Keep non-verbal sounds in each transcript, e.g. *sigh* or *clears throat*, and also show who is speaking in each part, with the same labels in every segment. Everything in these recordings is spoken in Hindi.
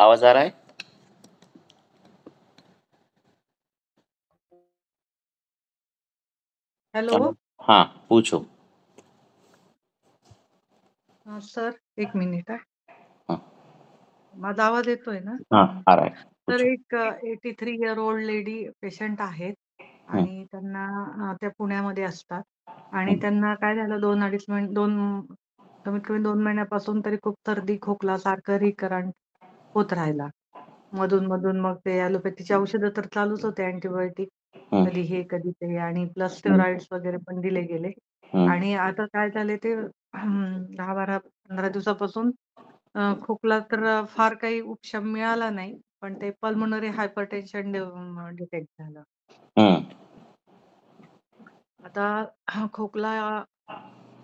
Speaker 1: आवाज आ रहा है हेलो हाँ पूछो
Speaker 2: सर एक मिनिट आहे माझा आवाज येतोय ना तर एक eighty three year old lady patient आहेत आणि त्यांना त्या पुण्यामध्ये असतात आणि त्यांना काय झालं दोन अडीच महिने दोन कमीत कमी दोन महिन्यापासून तरी खूप सर्दी खोकला सारखं करंट होत राहिला मधून मधून मग ते अलोपॅथीची औषधं तर चालूच होते अँटीबायोटिक कधी हे कधी ते आणि प्लस स्टेरॉइड्स वगैरे पण दिले गेले आणि आता काय झाले ते दहा बारा पंधरा दिवसापासून खोकला तर फार काही उपशम मिळाला नाही पण ते पल्मोनरी हायपरटेन्शन डिटेक्ट
Speaker 1: झालं
Speaker 2: आता खोकला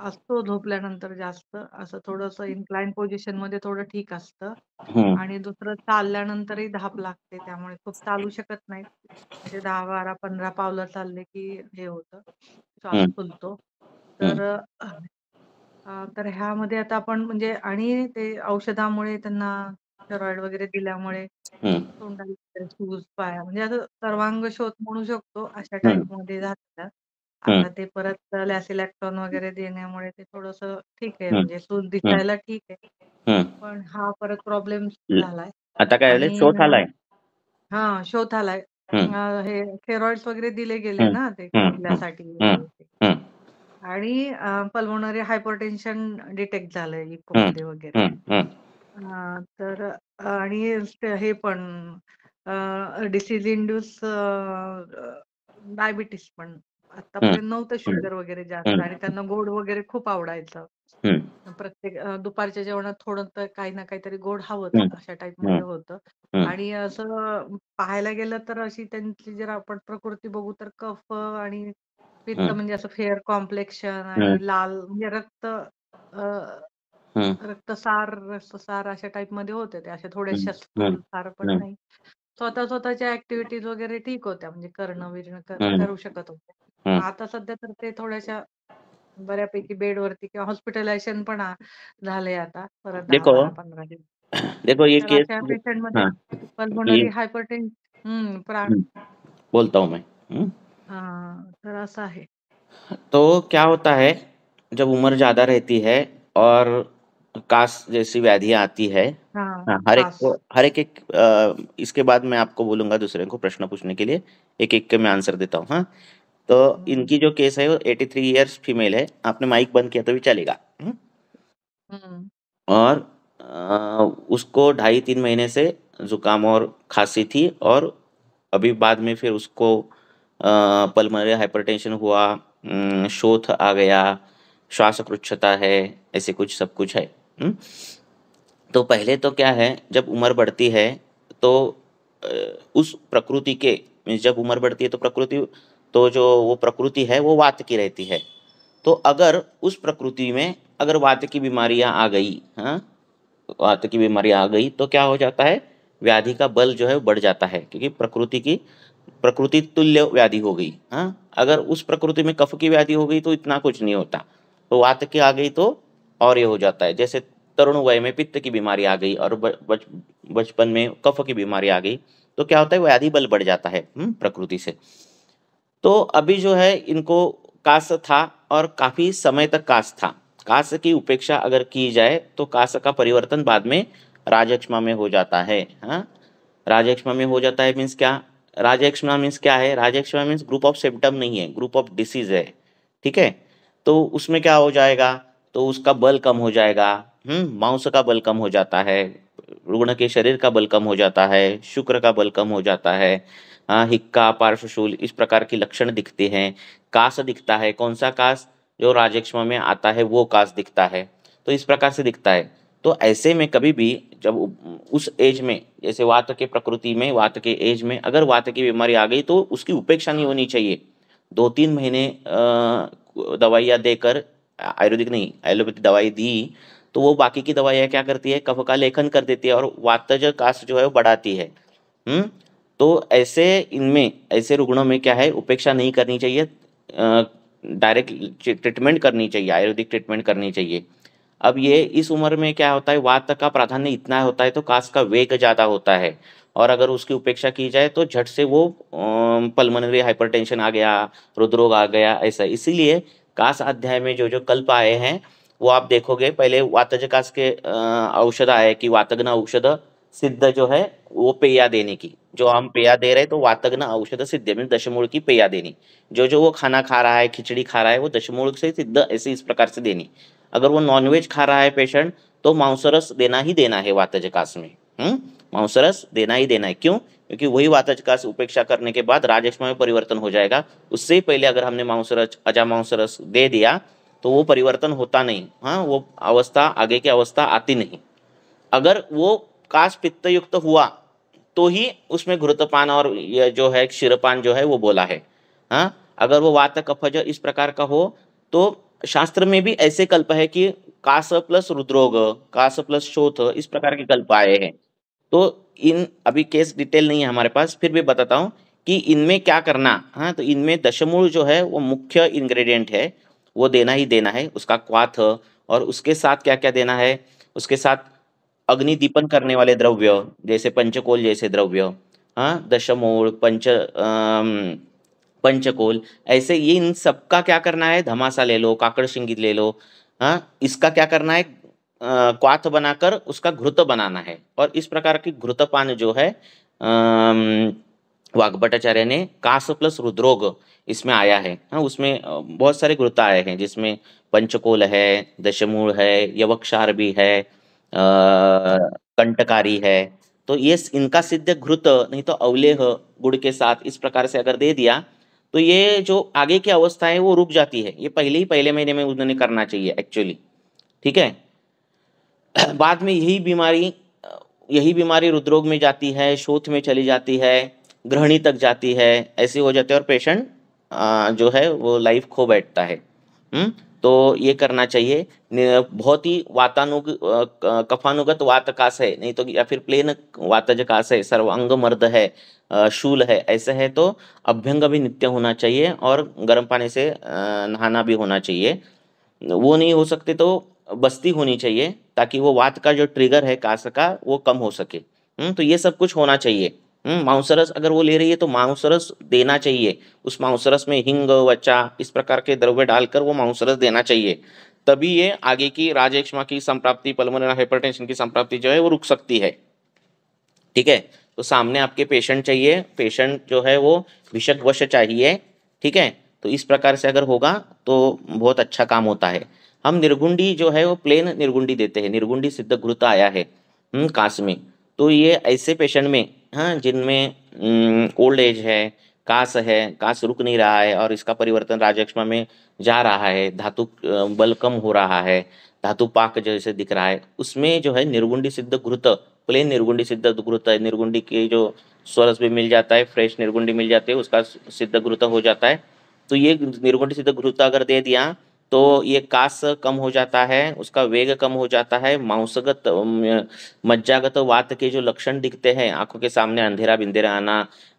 Speaker 2: असतो झोपल्यानंतर जास्त असं थोडस इन्क्लाइन पोझिशन मध्ये थोडं ठीक असतं आणि दुसरं चालल्यानंतरही धाप लागते त्यामुळे खूप चालू शकत नाही म्हणजे दहा बारा पंधरा पावलं चालले की हे होतं श्वास फुलतो. तर तर ह्यामध्ये आता आपण म्हणजे आणि ते औषधामुळे त्यांना स्टेरॉइड वगैरे दिल्यामुळे तोंडाला पाया म्हणजे असं सर्वांग शोध म्हणू शकतो अशा टाईप मध्ये झालेला. आता ते परत लॅसिलेक्ट्रॉन वगैरे देण्यामुळे ते थोडस ठीक आहे म्हणजे सूज दिसायला ठीक
Speaker 3: आहे.
Speaker 2: पण हा परत प्रॉब्लेम झालाय
Speaker 3: आता काय शोध आलाय.
Speaker 2: हां, आलाय. हे थेरॉइड वगैरे दिले गेले ना ते आणि पल्मोनरी हायपरटेन्शन डिटेक्ट झालंय इकोमध्ये वगैरे. तर आणि हे पण डिसीज इंड्यूस पण आतापर्यंत नव्हतं शुगर वगैरे जास्त आणि त्यांना गोड वगैरे खूप आवडायचं प्रत्येक दुपारच्या जेवणात थोडं तर काही ना काहीतरी गोड हवं अशा टाइप मध्ये होतं आणि असं पाहायला गेलं तर अशी त्यांची जर आपण प्रकृती बघू तर कफ आणि पित्त म्हणजे असं फेअर कॉम्प्लेक्शन आणि लाल म्हणजे रक्त रक्तसार रक्तसार अशा टाईप मध्ये होते ते अशा शस्त्र सार पण नाही स्वतः स्वतःच्या ऍक्टिव्हिटीज वगैरे ठीक होत्या म्हणजे करणं बिरणं करू शकत
Speaker 3: होते
Speaker 2: आता सध्या तर ते थोड्याशा बऱ्यापैकी बेड वरती किंवा हॉस्पिटलायझेशन पण झालंय आता परत पंधरा दिवस
Speaker 3: *clears throat* देखो ये तर केस अशा पल्मोनरी
Speaker 2: हायपरटेन प्राण
Speaker 3: बोलता हूँ मैं हम्म।
Speaker 2: हा, तर असं आहे
Speaker 3: तो क्या होता है जब उम्र ज़्यादा रहती है और कास जैसी व्याधियाँ आती है
Speaker 1: हाँ, हाँ, हर एक हाँ, को
Speaker 3: हर एक एक इसके बाद मैं आपको बोलूंगा दूसरे को प्रश्न पूछने के लिए एक एक के मैं आंसर देता हूँ हाँ तो हम्म। इनकी जो केस है वो एटी थ्री ईयर्स फीमेल है आपने माइक बंद किया तो भी चलेगा हम्म। हम्म। और उसको ढाई तीन महीने से जुकाम और खांसी थी और अभी बाद में फिर उसको पल्मोनरी हाइपरटेंशन हुआ शोथ आ गया श्वासकृच्छता है ऐसे कुछ सब कुछ है तो पहले तो क्या है जब उम्र बढ़ती है तो उस प्रकृति के मीन्स जब उम्र बढ़ती है तो प्रकृति तो जो वो प्रकृति है वो वात की रहती है तो अगर उस प्रकृति में अगर वात की बीमारियाँ आ गई हाँ वात की बीमारियाँ आ गई तो क्या हो जाता है व्याधि का बल जो है बढ़ जाता है क्योंकि प्रकृति की प्रकृति तुल्य व्याधि हो गई हाँ अगर उस प्रकृति में कफ की व्याधि हो गई तो इतना कुछ नहीं होता तो वात की आ गई तो और ये हो जाता है जैसे तरुण वय में पित्त की बीमारी आ गई और बचपन बच, में कफ की बीमारी आ गई तो क्या होता है व्याधि बल बढ़ जाता है हम्म, प्रकृति से तो अभी जो है इनको कास था और काफ़ी समय तक कास था कास की उपेक्षा अगर की जाए तो कास का परिवर्तन बाद में राजक्षमा में हो जाता है हाँ राजक्षमा में हो जाता है मीन्स क्या राजक्षमा मीन्स क्या है राजक्षमा मीन्स ग्रुप ऑफ सिम्टम नहीं है ग्रुप ऑफ डिसीज है ठीक है तो उसमें क्या हो जाएगा तो उसका बल कम हो जाएगा हम्म मांस का बल कम हो जाता है रुग्ण के शरीर का बल कम हो जाता है शुक्र का बल कम हो जाता है हाँ हिक्का पार्श्वशूल इस प्रकार के लक्षण दिखते हैं कास दिखता है कौन सा कास जो राजक्षमा में आता है वो कास दिखता है तो इस प्रकार से दिखता है तो ऐसे में कभी भी जब उस एज में जैसे वात के प्रकृति में वात के एज में अगर वात की बीमारी आ गई तो उसकी उपेक्षा नहीं होनी चाहिए दो तीन महीने दवाइयाँ देकर आयुर्वेदिक नहीं एलोपैथिक दवाई दी तो वो बाकी की दवाइयाँ क्या करती है कफ का लेखन कर देती है और वातज कास्ट जो है वो बढ़ाती है हुँ? हम्म? तो ऐसे इनमें ऐसे रुग्णों में क्या है उपेक्षा नहीं करनी चाहिए डायरेक्ट ट्रीटमेंट करनी चाहिए आयुर्वेदिक ट्रीटमेंट करनी चाहिए अब ये इस उम्र में क्या होता है वात का प्राधान्य इतना होता है तो कास का वेग ज़्यादा होता है और अगर उसकी उपेक्षा की जाए तो झट से वो पल्मोनरी हाइपरटेंशन आ गया रुद्रोग आ गया ऐसा इसीलिए कास अध्याय में जो जो कल्प आए हैं वो आप देखोगे पहले वातजकास के औषध आए कि वातग्न औषध सिद्ध जो है वो पेया देने की जो हम पेया दे रहे हैं तो वातग्न औषध सिद्ध मीन दशमूल की पेया देनी जो जो वो खाना खा रहा है खिचड़ी खा रहा है वो दशमूल से सिद्ध ऐसे इस प्रकार से देनी अगर वो नॉनवेज खा रहा है पेशेंट तो मांसरस देना ही देना है वातजकास में हम्म? मांसरस देना ही देना है क्यों क्योंकि वही वातजकास उपेक्षा करने के बाद राजयक्षमा में परिवर्तन हो जाएगा उससे पहले अगर हमने मांसरस अजा मांसरस दे दिया तो वो परिवर्तन होता नहीं हाँ वो अवस्था आगे की अवस्था आती नहीं अगर वो काश पित्त युक्त हुआ तो ही उसमें घृतपान और ये जो है क्षीरपान जो है वो बोला है हाँ अगर वो वात कफज इस प्रकार का हो तो शास्त्र में भी ऐसे कल्प है कि कास प्लस रुद्रोग कास प्लस शोथ इस प्रकार के कल्प आए हैं तो इन अभी केस डिटेल नहीं है हमारे पास फिर भी बताता हूँ कि इनमें क्या करना हाँ तो इनमें दशमूल जो है वो मुख्य इंग्रेडिएंट है वो देना ही देना है उसका क्वाथ और उसके साथ क्या क्या देना है उसके साथ अग्नि दीपन करने वाले द्रव्य जैसे पंचकोल जैसे द्रव्य हाँ दशमूल पंच पंचकोल ऐसे ये इन सबका क्या करना है धमासा ले लो काकड़ शिंगित ले लो हाँ इसका क्या करना है क्वाथ बनाकर उसका घृत बनाना है और इस प्रकार की घृतपान जो है आ, वाग्भटाचार्य ने कास प्लस रुद्रोग इसमें आया है हाँ उसमें बहुत सारे गुरुता आए हैं जिसमें पंचकोल है दशमूल है यवक्षार भी है कंटकारी है तो ये इनका सिद्ध घृत नहीं तो अवलेह गुड़ के साथ इस प्रकार से अगर दे दिया तो ये जो आगे की अवस्था है वो रुक जाती है ये पहले ही पहले महीने में उन्होंने करना चाहिए एक्चुअली ठीक है *clears throat* बाद में यही बीमारी यही बीमारी रुद्रोग में जाती है शोथ में चली जाती है ग्रहणी तक जाती है ऐसी हो जाती है और पेशेंट जो है वो लाइफ खो बैठता है
Speaker 1: हुँ? हम्म?
Speaker 3: तो ये करना चाहिए बहुत ही वातानुग कफानुगत वात कास है नहीं तो या फिर प्लेन का है सर्वांग मर्द है शूल है ऐसे है तो अभ्यंग भी नित्य होना चाहिए और गर्म पानी से नहाना भी होना चाहिए वो नहीं हो सकते तो बस्ती होनी चाहिए ताकि वो वात का जो ट्रिगर है कास का वो कम हो सके हम्म? तो ये सब कुछ होना चाहिए हम्म, मांसरस अगर वो ले रही है तो मांसरस देना चाहिए उस मांसरस में हिंग वच्चा इस प्रकार के द्रव्य डालकर वो मांसरस देना चाहिए तभी ये आगे की राजेक्षमा की संप्राप्ति पलमोनर हाइपरटेंशन की संप्राप्ति जो है वो रुक सकती है ठीक है तो सामने आपके पेशेंट चाहिए पेशेंट जो है वो विषक वश चाहिए ठीक है तो इस प्रकार से अगर होगा तो बहुत अच्छा काम होता है हम निर्गुंडी जो है वो प्लेन निर्गुंडी देते हैं निर्गुंडी सिद्ध घृता आया है हम्म, काश में तो ये ऐसे पेशेंट में हाँ जिनमें ओल्ड एज है कांस है कांस रुक नहीं रहा है और इसका परिवर्तन राजक्षमा में जा रहा है धातु बल कम हो रहा है धातु पाक जैसे दिख रहा है उसमें जो है निर्गुंडी सिद्ध घृत प्लेन निर्गुंडी सिद्ध घृत है निर्गुंडी के जो स्वरस भी मिल जाता है फ्रेश निर्गुंडी मिल जाती है उसका सिद्ध घृत हो जाता है तो ये निर्गुंडी सिद्ध घृत अगर दे दिया तो ये कास कम हो जाता है उसका वेग कम हो जाता है मांसगत मज्जागत वात के जो लक्षण दिखते हैं आंखों के सामने अंधेरा बिंदेरा आना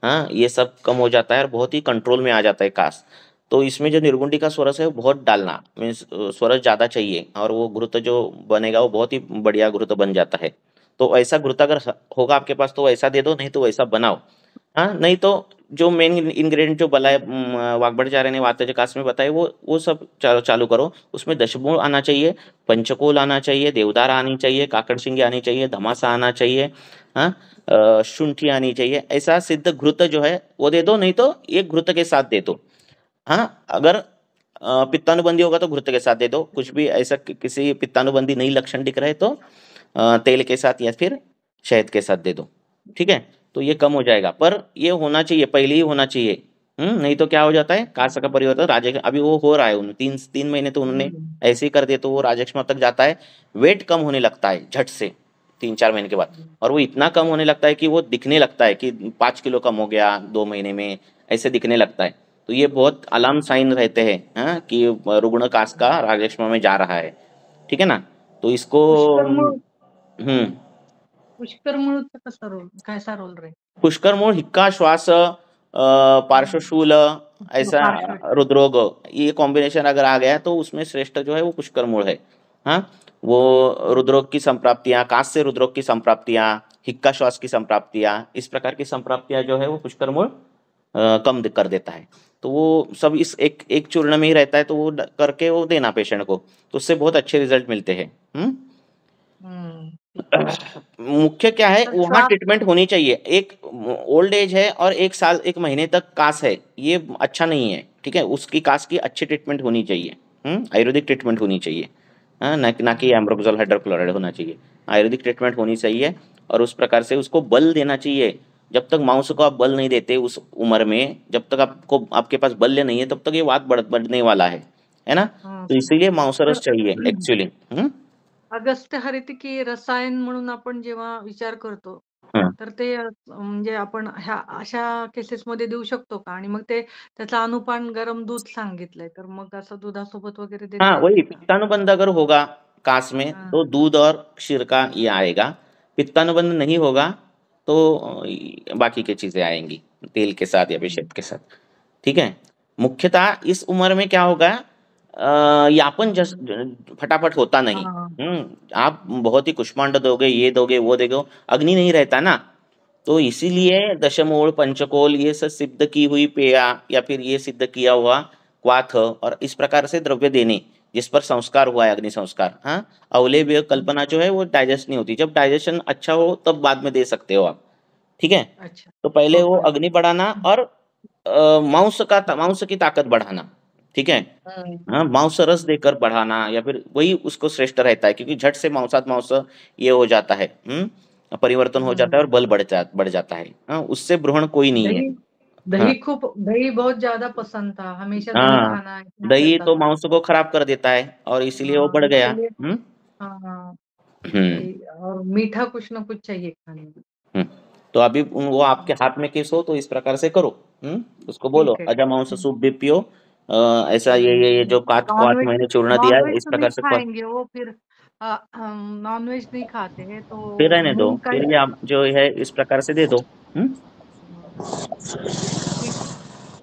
Speaker 3: हाँ ये सब कम हो जाता है और बहुत ही कंट्रोल में आ जाता है कास तो इसमें जो निर्गुंडी का स्वरस है वो बहुत डालना मीन्स स्वरस ज़्यादा चाहिए और वो घृत जो बनेगा वो बहुत ही बढ़िया घृत बन जाता है तो ऐसा घृत अगर होगा आपके पास तो वैसा दे दो नहीं तो वैसा बनाओ हाँ नहीं तो जो मेन इंग्रेडिएंट जो बलाय वागभटाचार्य ने वार्ताचकास में बताए वो वो सब चालू चालू करो उसमें दशमूल आना चाहिए पंचकोल आना चाहिए देवदार आनी चाहिए काकड़ सिंगी आनी चाहिए धमासा आना चाहिए हाँ शुंठी आनी चाहिए ऐसा सिद्ध घृत जो है वो दे दो नहीं तो एक घृत के साथ दे दो हाँ अगर पित्तानुबंधी होगा तो घृत के साथ दे दो कुछ भी ऐसा किसी पित्तानुबंधी नहीं लक्षण दिख रहे तो तेल के साथ या फिर शहद के साथ दे दो ठीक है तो ये कम हो जाएगा पर ये होना चाहिए पहले ही होना चाहिए हम्म नहीं तो क्या हो जाता है कासा का परिवर्तन राजे अभी वो हो रहा है उन्हें तीन तीन महीने तो उन्होंने हम्म। ऐसे ही कर दिया तो वो राजक्षमा तक जाता है वेट कम होने लगता है झट से तीन चार महीने के बाद हम्म। और वो इतना कम होने लगता है कि वो दिखने लगता है कि पाँच किलो कम हो गया दो महीने में ऐसे दिखने लगता है तो ये बहुत अलार्म साइन रहते हैं हाँ, कि रुग्ण कास का राजक्षमा में जा रहा है ठीक है ना तो इसको हम्म
Speaker 2: पुष्कर मूळ कसा रोल कैसा रोल रे
Speaker 3: पुष्कर मूळ हिक्का श्वास पार्श्वशूल ऐसा रुद्रोग ये कॉम्बिनेशन अगर आ गया तो उसमें श्रेष्ठ जो है वो पुष्कर मूल है हाँ वो रुद्रोग की संप्राप्तियां कांस से रुद्रोग की संप्राप्तियां हिक्का श्वास की संप्राप्तियां इस प्रकार की संप्राप्तियां जो है वो पुष्कर मूल कम कर देता है तो वो सब इस एक एक चूर्ण में ही रहता है तो वो करके वो देना पेशेंट को तो उससे बहुत अच्छे रिजल्ट मिलते हैं हम्म, हम्म। मुख्य क्या है अच्छा। वहाँ ट्रीटमेंट होनी चाहिए एक ओल्ड एज है और एक साल एक महीने तक कास है ये अच्छा नहीं है ठीक है उसकी कास की अच्छी ट्रीटमेंट होनी चाहिए हम्म? आयुर्वेदिक ट्रीटमेंट होनी चाहिए ना हाँ, ना कि एम्ब्रोक्सोल हाइड्रोक्लोराइड होना चाहिए आयुर्वेदिक ट्रीटमेंट होनी चाहिए और उस प्रकार से उसको बल देना चाहिए जब तक माउस को आप बल नहीं देते उस उम्र में जब तक आपको आपके पास बल्य नहीं है तब तक ये वाद बढ़ बढ़ने वाला है है ना हाँ। तो इसीलिए माउसरस हाँ। चाहिए एक्चुअली
Speaker 2: अगस्त की रसायन म्हणून आपण जेव्हा विचार करतो तर ते म्हणजे आपण ह्या अशा केसेसमध्ये देऊ शकतो का आणि मग ते त्याचं अनुपान गरम दूध सांगितलंय तर मग असं दुधासोबत वगैरे वही
Speaker 3: पित्तानुबंध अगर होगा कास में तो दूध और क्षीर का ये आएगा पित्तानुबंध नहीं होगा तो बाकी की चीजें आएंगी तेल के साथ या हम्म। विषेप के साथ ठीक है मुख्यतः इस उम्र में क्या होगा यापन जस फटाफट होता नहीं हाँ। हम्म आप बहुत ही कुष्मांड दोगे ये दोगे वो दोगे अग्नि नहीं रहता ना तो इसीलिए दशमोल पंचकोल ये सब सिद्ध की हुई पेया या फिर ये सिद्ध किया हुआ क्वाथ और इस प्रकार से द्रव्य देने जिस पर संस्कार हुआ है अग्नि संस्कार हाँ अवले हम्म। कल्पना जो है वो डाइजेस्ट नहीं होती जब डाइजेशन अच्छा हो तब बाद में दे सकते हो आप ठीक है अच्छा। तो पहले वो अग्नि बढ़ाना और मांस का मांस की ताकत बढ़ाना ठीक है हम्म। हाँ मांस रस देकर बढ़ाना या फिर वही उसको श्रेष्ठ रहता है क्योंकि झट से मांसात मांस ये हो जाता है हम्म परिवर्तन हो जाता है और बल बढ़ जा बढ़ जाता है हाँ उससे भ्रूहण कोई नहीं है
Speaker 2: दही हाँ। खूब दही बहुत ज्यादा पसंद था हमेशा हाँ, खाना दही तो
Speaker 3: मांस को खराब कर देता है और इसीलिए हाँ, वो बढ़ हाँ, गया हम्म, हाँ, हम्म।
Speaker 2: और मीठा कुछ ना कुछ चाहिए खाने हम्म।
Speaker 3: तो अभी वो आपके हाथ में किस हो तो इस प्रकार से करो हम्म उसको बोलो अजा मांस सूप भी पियो ऐसा ये ये ये जो काट काट मैंने चूर्ण दिया है इस तो प्रकार से खाएंगे
Speaker 2: वो फिर नॉनवेज नहीं खाते हैं तो फिर रहने दो फिर भी
Speaker 3: आप जो है इस प्रकार से दे दो हम्म?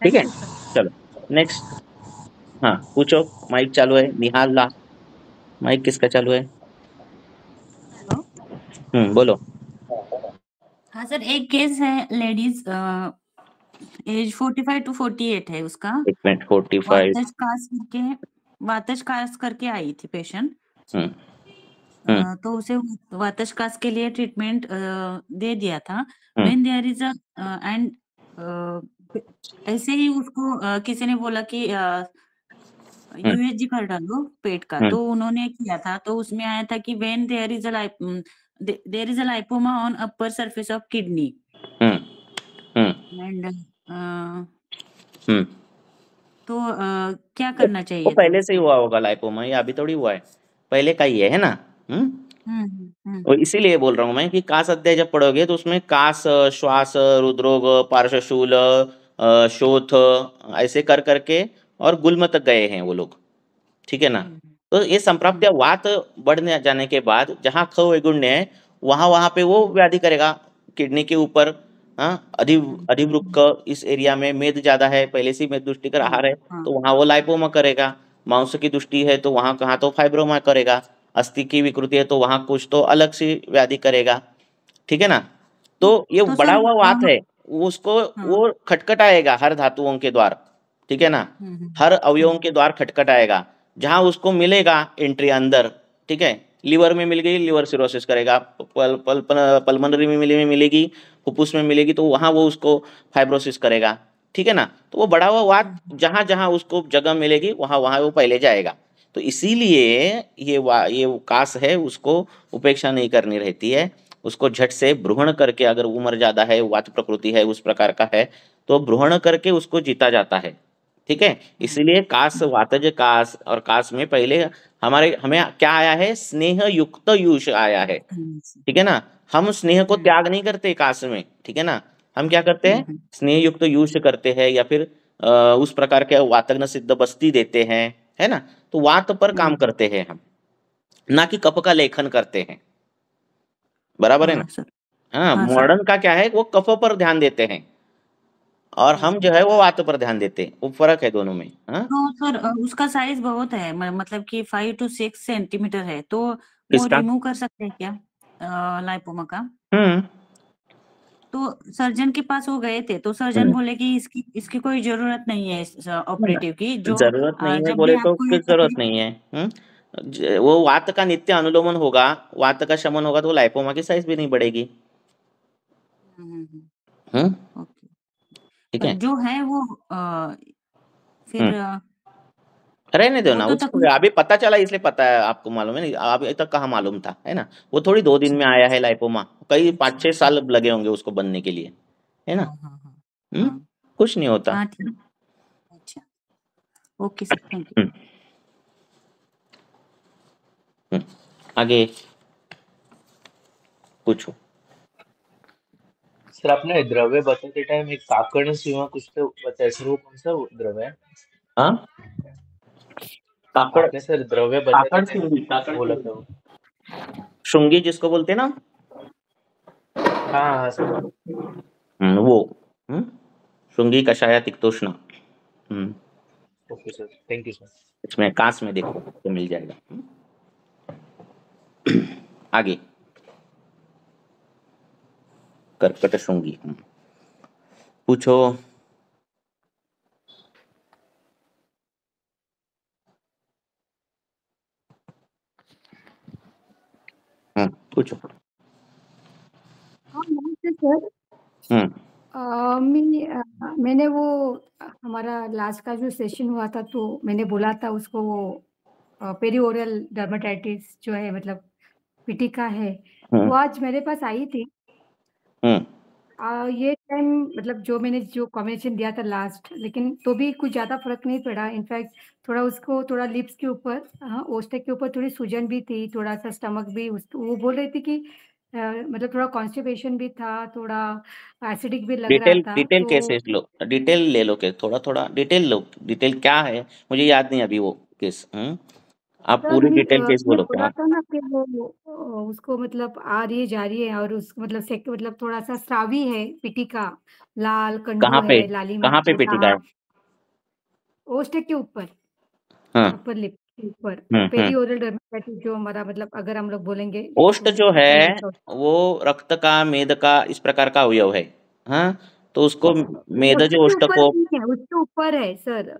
Speaker 3: ठीक है चलो नेक्स्ट हाँ पूछो माइक चालू है निहाल ला माइक किसका चालू है हम्म बोलो
Speaker 4: हाँ सर एक केस है लेडीज एज 45 टू 48 है उसका ट्रीटमेंट
Speaker 3: 45 वातज
Speaker 4: कास करके वातज कास करके आई थी पेशेंट
Speaker 1: हम्म हुँ. हम्म।
Speaker 4: तो उसे वातज कास के लिए ट्रीटमेंट दे दिया था when there is a and ऐसे ही उसको किसी ने बोला कि यूएसजी हम्म। कर डालो पेट का हम्म। तो उन्होंने किया था तो उसमें आया था कि when there is a there is a lipoma on upper surface of kidney and hmm. uh, hmm. तो आ, uh, क्या करना चाहिए वो
Speaker 3: पहले से ही हुआ होगा लाइपोमा ये अभी थोड़ी हुआ है पहले का ही है है ना हम्म।, हम्म और इसीलिए बोल रहा हूँ मैं कि कास अध्याय जब पढ़ोगे तो उसमें कास श्वास रुद्रोग पार्शूल शोथ ऐसे कर करके और गुलम तक गए हैं वो लोग ठीक है ना तो ये संप्राप्त वात बढ़ने जाने के बाद जहाँ खुण्य है वहां वहां पे वो व्याधि करेगा किडनी के ऊपर हाँ, अधिव इस एरिया में मेद ज्यादा है पहले से मेद दुष्टि कर आहार है हाँ। तो वहाँ वो लाइपोमा करेगा मांस की दुष्टि है तो वहाँ कहाँ तो फाइब्रोमा करेगा अस्थि की विकृति है तो वहाँ कुछ तो अलग सी व्याधि करेगा ठीक है ना तो ये तो बड़ा हुआ बात हाँ। है उसको हाँ। वो खटखटाएगा हर धातुओं के द्वार ठीक है ना हम्म, हम्म। हर अवयवों के द्वार खटखटाएगा जहां उसको मिलेगा एंट्री अंदर ठीक है लीवर में मिल गई लीवर सिरोसिस करेगा पल, पल, पल, पल्मनरी में मिले में मिलेगी फुफ्फुस में मिलेगी तो वहाँ वो उसको फाइब्रोसिस करेगा ठीक है ना तो वो बढ़ा हुआ वाद जहाँ जहाँ उसको जगह मिलेगी वहाँ वहाँ वो पहले जाएगा तो इसीलिए ये वा ये कास है उसको उपेक्षा नहीं करनी रहती है उसको झट से भ्रूहण करके अगर उम्र ज़्यादा है वात प्रकृति है उस प्रकार का है तो भ्रूहण करके उसको जीता जाता है ठीक है इसलिए कास वातज कास और कास में पहले हमारे हमें क्या आया है स्नेह युक्त युष आया है
Speaker 1: ठीक
Speaker 3: है ना हम स्नेह को हम्म। त्याग नहीं करते कास में ठीक है ना हम क्या करते हैं हम्म। स्नेह युक्त युष करते हैं या फिर उस प्रकार के वातग्न सिद्ध बस्ती देते हैं है ना तो वात पर काम हम्म। करते हैं हम ना कि कप का लेखन करते हैं बराबर है हाँ, ना हाँ, हाँ मॉडर्न का क्या है वो कफ पर ध्यान देते हैं और हम मतलब जो है वो बातों पर ध्यान देते हैं वो फर्क है दोनों में हाँ
Speaker 4: तो हाँ, सर उसका साइज बहुत है मतलब कि फाइव टू सिक्स सेंटीमीटर है तो वो रिमूव कर सकते हैं क्या लाइपोमा का हम्म। तो सर्जन के पास वो गए थे तो सर्जन हम्म। बोले कि इसकी इसकी कोई जरूरत नहीं है ऑपरेटिव की जो जरूरत नहीं है बोले तो जरूरत
Speaker 3: नहीं है हम्म? वो वात का नित्य अनुलोमन होगा वात का शमन होगा तो लाइपोमा की साइज भी नहीं बढ़ेगी हम्म ठीक है
Speaker 4: जो है वो आ,
Speaker 3: फिर रहने दो ना तो उसको अभी पता चला इसलिए पता है आपको मालूम है ना अभी तक कहाँ मालूम था है ना वो थोड़ी दो दिन में अच्छा। आया है लाइपोमा कई पाँच छह साल लगे होंगे उसको बनने के लिए है ना हम्म कुछ नहीं होता अच्छा ओके सर थैंक यू आगे पूछो
Speaker 5: सर आपने द्रव्य बताते टाइम एक काकण सीमा कुछ तो बताया सर वो कौन सा द्रव्य है हाँ काकड़ सर द्रव्य काकड़ श्रृंगी
Speaker 3: काकड़ बोला था श्रृंगी जिसको बोलते ना हाँ, हाँ सर हम्म, वो हम्म? श्रृंगी कषाया तिक्तोष्णा hmm.
Speaker 5: Okay sir thank you sir
Speaker 3: इसमें कांस में देखो तो मिल जाएगा *clears throat* आगे कर्कट श्रृंगी हम्म, पूछो
Speaker 1: हाँ पूछो
Speaker 6: सर Uh, मैं मैंने वो हमारा लास्ट का जो सेशन हुआ था तो मैंने बोला था उसको वो पेरियोरल डर्माटाइटिस जो है मतलब पिटिका है वो हम्म। आज मेरे पास आई थी हम्म। आ, ये टाइम मतलब जो मैंने जो कॉम्बिनेशन दिया था लास्ट लेकिन तो भी कुछ ज़्यादा फर्क नहीं पड़ा इनफैक्ट थोड़ा उसको थोड़ा लिप्स के ऊपर ओस्टेक हाँ, के ऊपर थोड़ी सूजन भी थी थोड़ा सा स्टमक भी उस वो बोल रही थी कि आ, मतलब थोड़ा कॉन्स्टिपेशन भी था थोड़ा एसिडिक भी लग रहा था डिटेल तो केसेस
Speaker 3: लो डिटेल ले लो केस थोड़ा थोड़ा डिटेल लो डिटेल क्या है मुझे याद नहीं अभी वो केस आप मतलब पूरी डिटेल केस बोलो बोलोगे
Speaker 6: ना कि वो उसको मतलब आ रही है जा रही है और उस मतलब से मतलब थोड़ा सा स्रावी है पिटी का लाल कंडो कहाँ पे है लाली कहां पे मिर्च पेटिका लाल है ओस्टेक के ऊपर हां ऊपर लिप के ऊपर हम्म हम्म पेरिओरल डर्मेटाइटिस जो हमारा मतलब अगर हम लोग बोलेंगे
Speaker 3: ओस्ट जो है वो रक्त का मेद का इस प्रकार का अवयव है हां तो उसको मेद जो उसके ओष्ठ
Speaker 6: को उसके ऊपर है सर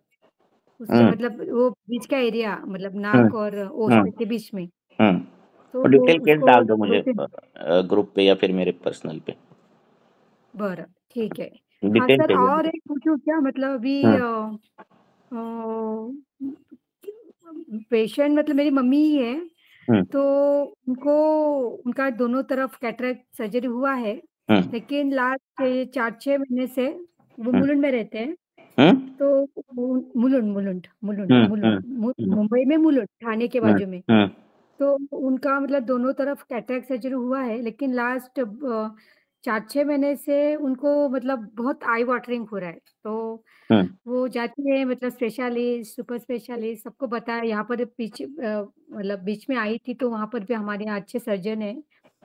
Speaker 6: उसका हम्म। मतलब वो बीच का एरिया मतलब नाक हम्म। और ओठ हम्म। के बीच में
Speaker 3: तो डिटेल केस डाल दो मुझे ग्रुप पे या फिर मेरे पर्सनल पे
Speaker 6: बर ठीक है हाँ सर और एक पूछू क्या मतलब अभी पेशेंट मतलब मेरी मम्मी ही है तो उनको उनका दोनों तरफ कैटरेक्ट सर्जरी हुआ है लेकिन लास्ट चार छह महीने से वो मुलुंड में रहते हैं हाँ? तो मुलुंड मुलुंड मुलुंड हाँ, हाँ, मुंबई में मुलुंड थाने के बाजू में तो उनका मतलब दोनों तरफ कैटरेक्ट सर्जरी हुआ है लेकिन लास्ट चार छह महीने से उनको मतलब बहुत आई वाटरिंग हो रहा है तो वो जाती है मतलब स्पेशलिस्ट सुपर स्पेशलिस्ट सबको बताया यहाँ पर पीछे मतलब बीच में आई थी तो वहाँ पर भी हमारे यहाँ अच्छे सर्जन है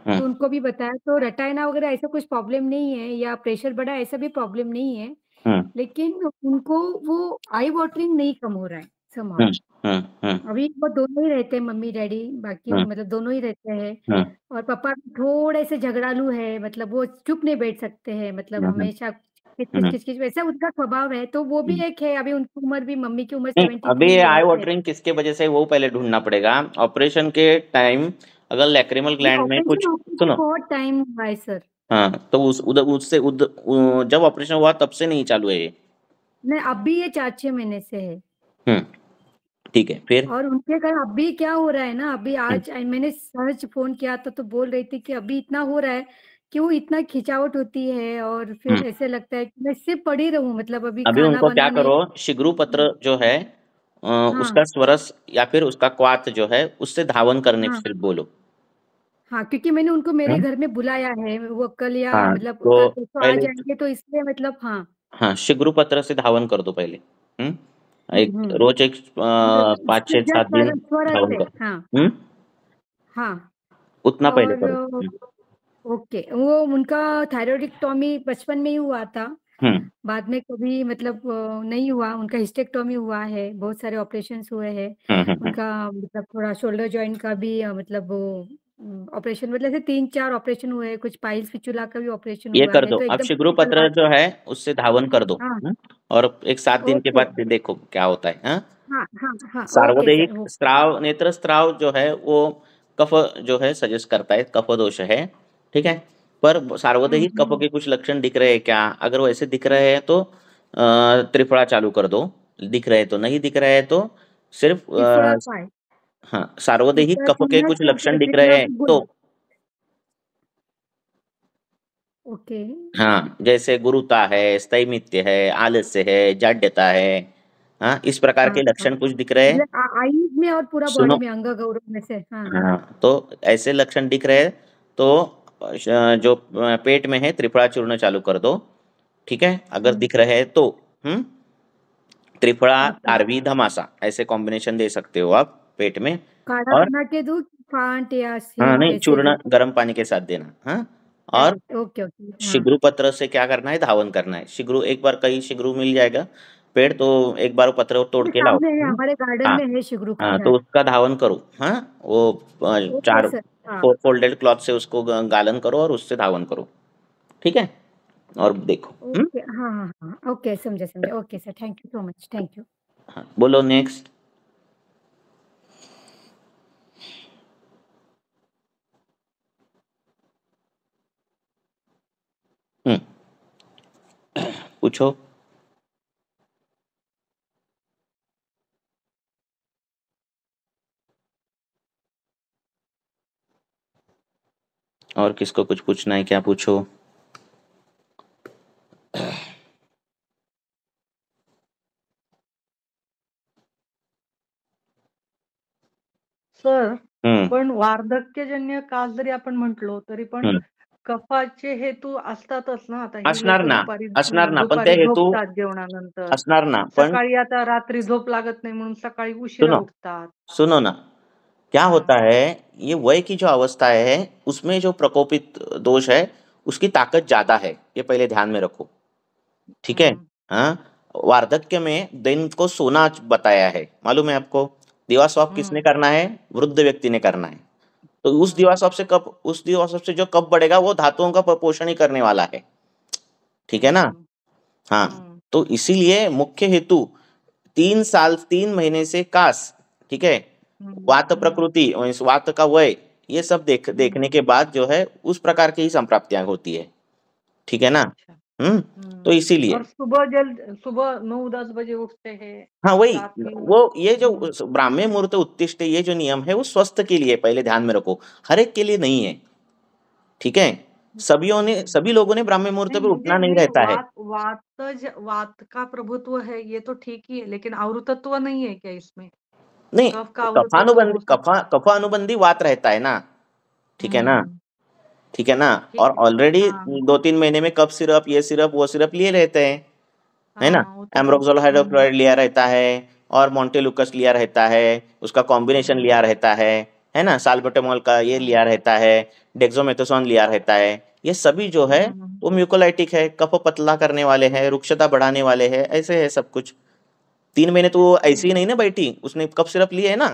Speaker 6: तो उनको भी बताया तो रटायना वगैरह ऐसा कुछ प्रॉब्लम नहीं है या प्रेशर बढ़ा ऐसा भी प्रॉब्लम नहीं है हाँ। लेकिन उनको वो आई वाटरिंग नहीं कम हो रहा है समाज हाँ, हाँ, अभी वो दोनों ही रहते हैं मम्मी डैडी बाकी मतलब दोनों ही रहते हैं और पापा थोड़े से झगड़ालू है मतलब वो चुप नहीं बैठ सकते हैं मतलब हमेशा किचकिच वैसा उनका स्वभाव है तो वो भी हम्म। एक है अभी उनकी उम्र भी मम्मी की उम्र अभी आई वाटरिंग
Speaker 3: किसके वजह से वो पहले ढूंढना पड़ेगा ऑपरेशन के टाइम अगर लैक्रिमल ग्लैंड में कुछ सुनो
Speaker 6: बहुत टाइम हुआ है सर
Speaker 3: हाँ तो उस उधर उससे उधर जब ऑपरेशन हुआ तब से नहीं चालू है ये
Speaker 6: नहीं भी ये चार छह महीने से है
Speaker 3: हम्म, ठीक है फिर
Speaker 6: और उनके घर अभी क्या हो रहा है ना अभी हम्म। आज मैंने सर्च फोन किया था तो बोल रही थी कि अभी इतना हो रहा है कि वो इतना खिंचावट होती है और फिर हम्म। ऐसे लगता है कि मैं सिर्फ पढ़ी रहूं मतलब अभी अभी उनको क्या करो
Speaker 3: शिग्रु पत्र जो है आ, हाँ। उसका स्वरस या फिर उसका क्वात जो है उससे धावन करने हाँ। फिर बोलो
Speaker 6: हाँ क्योंकि मैंने उनको मेरे हाँ। घर में बुलाया है वो कल या हाँ मतलब तो तो आ पहले जाएंगे तो इसलिए मतलब हाँ
Speaker 3: हाँ शीघ्र पत्र से धावन कर दो पहले हम्म एक रोज एक अ, मतलब पाँच छः सात दिन धावन कर हाँ
Speaker 6: हम्म उतना पहले करो ओके वो उनका थायराइडेक्टोमी बचपन में ही हुआ था हम्म बाद में कभी मतलब नहीं हुआ उनका हिस्टेक्टोमी हुआ है बहुत सारे ऑपरेशंस हुए हैं उनका मतलब थोड़ा शोल्डर जॉइंट का भी मतलब वो ऑपरेशन मतलब ऐसे तीन चार ऑपरेशन हुए कुछ पाइल्स पिचुला का भी ऑपरेशन ये हुआ कर दो तो अब शिग्रु पत्र जो है
Speaker 3: उससे धावन कर दो हाँ, हम्म, और एक सात दिन के बाद देखो क्या होता है हाँ।
Speaker 6: हाँ, हाँ, सार्वदेहिक
Speaker 3: स्त्राव नेत्र स्त्राव जो है वो कफ जो है सजेस्ट करता है कफ दोष है ठीक है पर सार्वदेहिक कफ हम्म। के कुछ लक्षण दिख रहे हैं क्या अगर वो ऐसे दिख रहे हैं तो त्रिफड़ा चालू कर दो दिख रहे तो नहीं दिख रहे तो सिर्फ हाँ सार्वदेहिक कफ के कुछ लक्षण दिख रहे हैं तो ओके हाँ जैसे गुरुता है स्थमित्य है आलस्य है जाड्यता है हाँ इस प्रकार हाँ, के हाँ। लक्षण हाँ, कुछ दिख रहे
Speaker 6: हैं में और पूरा बॉडी में अंग गौरव में से हाँ, हाँ
Speaker 3: तो ऐसे लक्षण दिख रहे हैं तो जो पेट में है त्रिफड़ा चूर्ण चालू कर दो ठीक है अगर हम्म। दिख रहे हैं तो हम्म त्रिफड़ा तारवी अच्छा। धमासा ऐसे कॉम्बिनेशन दे सकते हो आप पेट में
Speaker 6: और के या हाँ नहीं चूर्ण
Speaker 3: गर्म पानी के साथ देना हाँ और ओके ओके हाँ शिग्रु पत्र से क्या करना है धावन करना है शिग्रु एक बार कहीं शिग्रु मिल जाएगा पेड़ तो एक बार वो पत्र को तोड़ के लाओ हाँ।
Speaker 6: हमारे गार्डन हाँ, में है शिगरू हाँ तो
Speaker 3: उसका धावन करो हाँ वो चार हाँ। फोर फोल्डेड क्लॉथ से उसको गालन करो और उससे धावन करो ठीक है और देखो
Speaker 6: हम्म। ओके हाँ हाँ हाँ ओके समझे समझे okay sir thank you so much thank you
Speaker 3: हाँ बोलो नेक्स्ट पूछो और किसको कुछ पूछना है क्या पूछो
Speaker 2: सर हम्म। पण वार्धक्यजन्य काल जरी आपण म्हटलो तरी पण हम्म. कफाचे हेतू असतातच ना आता असणार ना असणार ना पण ते हेतू जेवणानंतर
Speaker 3: असणार ना पण सकाळी
Speaker 2: आता रात्री झोप लागत नाही म्हणून सकाळी सुनो उठतात
Speaker 3: सुनो ना क्या होता है ये वय की जो अवस्था है उसमें जो प्रकोपित दोष है उसकी ताकत ज्यादा है ये पहले ध्यान में रखो ठीक है हम्म। हाँ वार्धक्य में दिन को सोना बताया है मालूम है आपको दिवा स्वाप हम्म। किसने करना है वृद्ध व्यक्ति ने करना है तो उस दीवासॉप से कब उस दीवासॉप से जो कब बढ़ेगा वो धातुओं का प्रपोषण ही करने वाला है ठीक है ना हम्म। हाँ हम्म। तो इसीलिए मुख्य हेतु तीन साल तीन महीने से कास ठीक है हम्म। वात प्रकृति वात का वय ये सब देख देखने के बाद जो है उस प्रकार की ही संप्राप्तियां होती है ठीक है ना अच्छा। हम्म तो हम्म। इसीलिए
Speaker 2: सुबह जल्द सुबह नौ दस बजे उठते हैं
Speaker 3: हाँ वही वो ये जो ब्राह्मण मुहूर्त उत्तिष्ट ये जो नियम है वो स्वस्थ के लिए पहले ध्यान में रखो हर एक के लिए नहीं है ठीक है हम्म। सभी ने सभी लोगों ने ब्राह्मण मुहूर्त पर उठना नहीं रहता है
Speaker 2: वात तो वात का प्रभुत्व है ये तो ठीक ही है लेकिन अवृतत्व नहीं है क्या इसमें
Speaker 3: नहीं कफ का आवृतत्व कफानुबंधी कफा सकता कफानुबंधी वात रहता है ना ठीक है ना हम्म। ठीक है ना और ऑलरेडी हाँ। दो तीन महीने में कप सिरप ये सिरप वो सिरप लिए रहते हैं है ना एमरोक्सोल हाँ, तो हाइड्रोक्लोराइड लिया रहता है और मोन्टेलुकस लिया रहता है उसका कॉम्बिनेशन लिया रहता है है ना साल्बेटामोल का ये हाँ। लिया रहता है डेक्सोमेथोसोन लिया रहता है ये सभी जो है हाँ, वो म्यूकोलाइटिक है कफ पतला करने वाले हैं रुक्षता बढ़ाने वाले हैं ऐसे है सब कुछ तीन महीने तो ऐसे ही नहीं ना बैठी उसने कप सिरप लिए है ना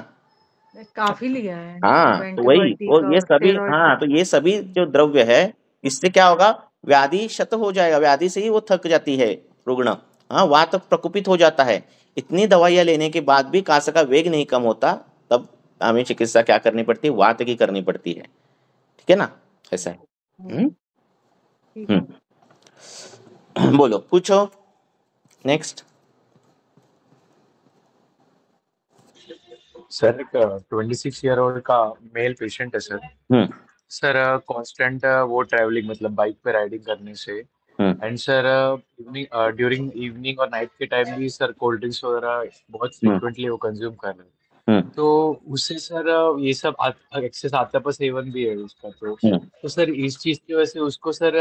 Speaker 3: काफी
Speaker 2: लिया है हाँ तो वही वो ये सभी हाँ तो
Speaker 3: ये सभी जो द्रव्य है इससे क्या होगा व्याधि शत हो जाएगा व्याधि से ही वो थक जाती है रुग्ण हाँ वात प्रकोपित हो जाता है इतनी दवाइयां लेने के बाद भी कांस का वेग नहीं कम होता तब हमें चिकित्सा क्या करनी पड़ती है वात की करनी पड़ती है ठीक है ना ऐसा है हम्म, हम्म। बोलो पूछो नेक्स्ट सर एक ट्वेंटी सिक्स
Speaker 5: ईयर ओल्ड का मेल पेशेंट है सर हम्म। सर कांस्टेंट वो ट्रैवलिंग मतलब बाइक पे राइडिंग करने से and hmm. Sir evening during evening और नाइट के टाइम भी सर कोल्ड ड्रिंक्स वगैरह बहुत फ्रीक्वेंटली हम्म। वो कंज्यूम कर रहे
Speaker 1: हैं
Speaker 5: तो उससे सर ये सब एक्सेस आता पर सेवन भी है उसका तो तो सर इस चीज की वजह से उसको सर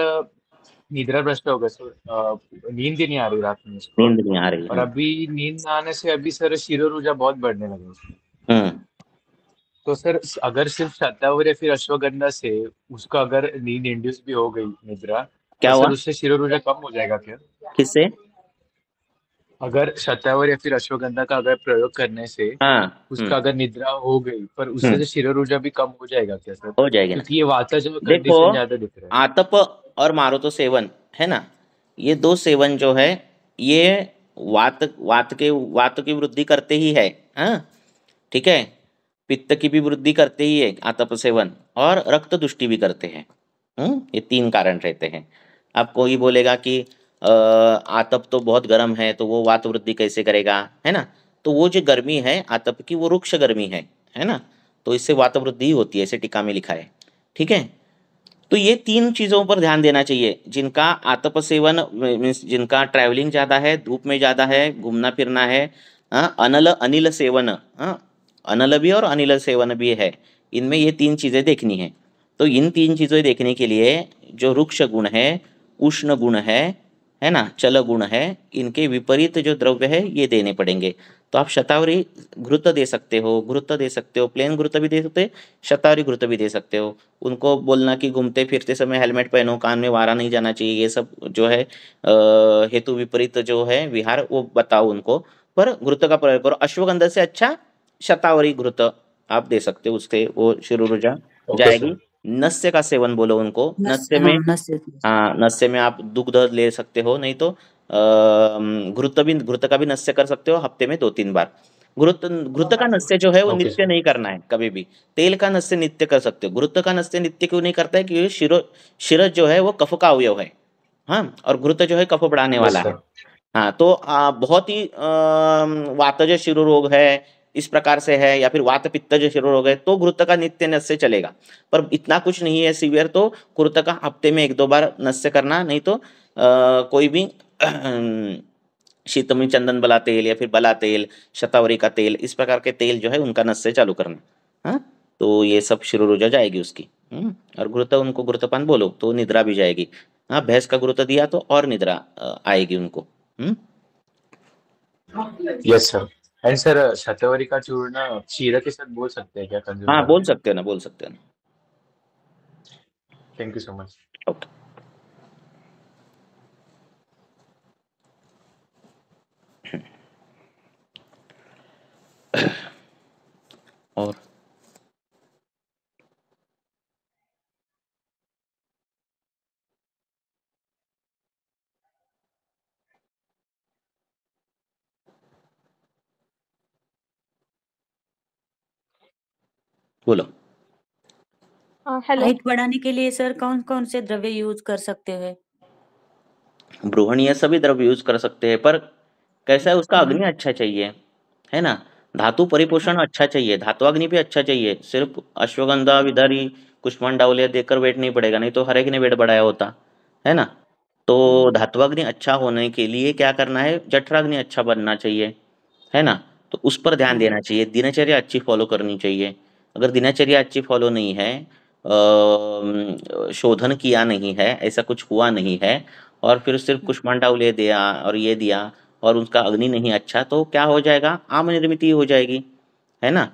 Speaker 5: निद्रा भ्रष्ट हो गया सर नींद ही नहीं आ रही रात में
Speaker 3: नींद नहीं आ रही और
Speaker 5: अभी नींद आने से अभी सर शिरोरुजा बहुत बढ़ने लगा उसमें हम्म। तो सर अगर सिर्फ शतावर या फिर अश्वगंधा से उसका अगर नींद इंड्यूस भी हो गई निद्रा तो क्या तो हुआ उससे शिरोजा कम हो जाएगा क्या किससे अगर शतावर या फिर अश्वगंधा का अगर प्रयोग करने से हाँ, उसका हम्म। अगर निद्रा हो गई पर उससे हम्म। शिरो ऊर्जा भी कम हो जाएगा क्या सर हो जाएगा क्योंकि ये वाता जो देखो ज्यादा
Speaker 3: दिख रहा है आतप और मारो तो सेवन है ना ये दो सेवन जो है ये वात वात के वात की वृद्धि करते ही है हाँ? ठीक है पित्त की भी वृद्धि करते ही है आतप सेवन और रक्त दुष्टि भी करते हैं हम्म, ये तीन कारण रहते हैं अब कोई बोलेगा कि आतप तो बहुत गर्म है तो वो वात वृद्धि कैसे करेगा है ना तो वो जो गर्मी है आतप की वो रुक्ष गर्मी है है ना तो इससे वात वृद्धि होती है ऐसे टीका में लिखा है ठीक है तो ये तीन चीज़ों पर ध्यान देना चाहिए जिनका आतप सेवन मीन्स जिनका ट्रैवलिंग ज़्यादा है धूप में ज़्यादा है घूमना फिरना है आ, अनल अनिल सेवन आ, अनल भी और अनिल सेवन भी है इनमें ये तीन चीज़ें देखनी है तो इन तीन चीज़ें देखने के लिए जो रुक्ष गुण है उष्ण गुण है है ना चल गुण है इनके विपरीत जो द्रव्य है ये देने पड़ेंगे तो आप शतावरी घृत दे सकते हो घृत दे सकते हो प्लेन घृत भी दे सकते हो शतावरी घृत भी दे सकते हो उनको बोलना कि घूमते फिरते समय हेलमेट पहनो कान में वारा नहीं जाना चाहिए ये सब जो है हेतु विपरीत जो है विहार वो बताओ उनको पर घृत का प्रयोग करो अश्वगंधा से अच्छा शतावरी घृत आप दे सकते हो उससे वो शुरू हो जाएगी नस्य का सेवन बोलो उनको नस्य हाँ, में हाँ नस्य में आप दुग्ध ले सकते हो नहीं तो घृत भी घृत का भी नस्य कर सकते हो हफ्ते में दो तीन बार घृत घृत का हाँ। नस्य जो है वो नित्य नहीं करना है कभी भी तेल का नस्य नित्य कर सकते हो घृत का नस्य नित्य क्यों नहीं करता है क्योंकि शिरो शिर जो है वो कफ का अवयव है हाँ और घृत जो है कफ बढ़ाने वाला है हाँ तो आ, बहुत ही अः वातज शिरो रोग है इस प्रकार से है या फिर वात पित्त जो शुरू हो गए तो घृत का नित्य नस्य चलेगा पर इतना कुछ नहीं है सीवियर तो घृत का हफ्ते में एक दो बार नस्य करना नहीं तो आ, कोई भी शीतमी चंदन बला तेल या फिर बला तेल शतावरी का तेल इस प्रकार के तेल जो है उनका नस्य चालू करना हाँ तो ये सब शुरू हो जाएगी उसकी हम्म? और गुरुत उनको गुरुतपान बोलो तो निद्रा भी जाएगी हाँ भैंस का गुरुत दिया तो और निद्रा आएगी उनको yes hmm? Sir
Speaker 5: and sir शतवरी का चूर्ण शीरा के साथ बोल सकते हैं क्या कंज्यूम
Speaker 3: हाँ बोल सकते हैं ना बोल सकते हैं ना thank you so much okay और बोलो
Speaker 6: हाइट
Speaker 4: बढ़ाने के लिए सर कौन कौन से द्रव्य यूज कर सकते हैं
Speaker 3: ब्रोहन यह सभी द्रव्य यूज कर सकते हैं पर कैसा है उसका अग्नि अच्छा चाहिए है ना धातु परिपोषण अच्छा चाहिए अग्नि भी अच्छा चाहिए सिर्फ अश्वगंधा विधारी कुष्मण डाउलिया देकर वेट नहीं पड़ेगा नहीं तो हर एक ने वेट बढ़ाया होता है ना तो अग्नि अच्छा होने के लिए क्या करना है जठराग्नि अच्छा बनना चाहिए है ना तो उस पर ध्यान देना चाहिए दिनचर्या अच्छी फॉलो करनी चाहिए अगर दिनचर्या अच्छी फॉलो नहीं है शोधन किया नहीं है ऐसा कुछ हुआ नहीं है और फिर सिर्फ हम्म। कुछ मांडाव ले दिया और ये दिया और उसका अग्नि नहीं अच्छा तो क्या हो जाएगा आम निर्मित हो जाएगी है ना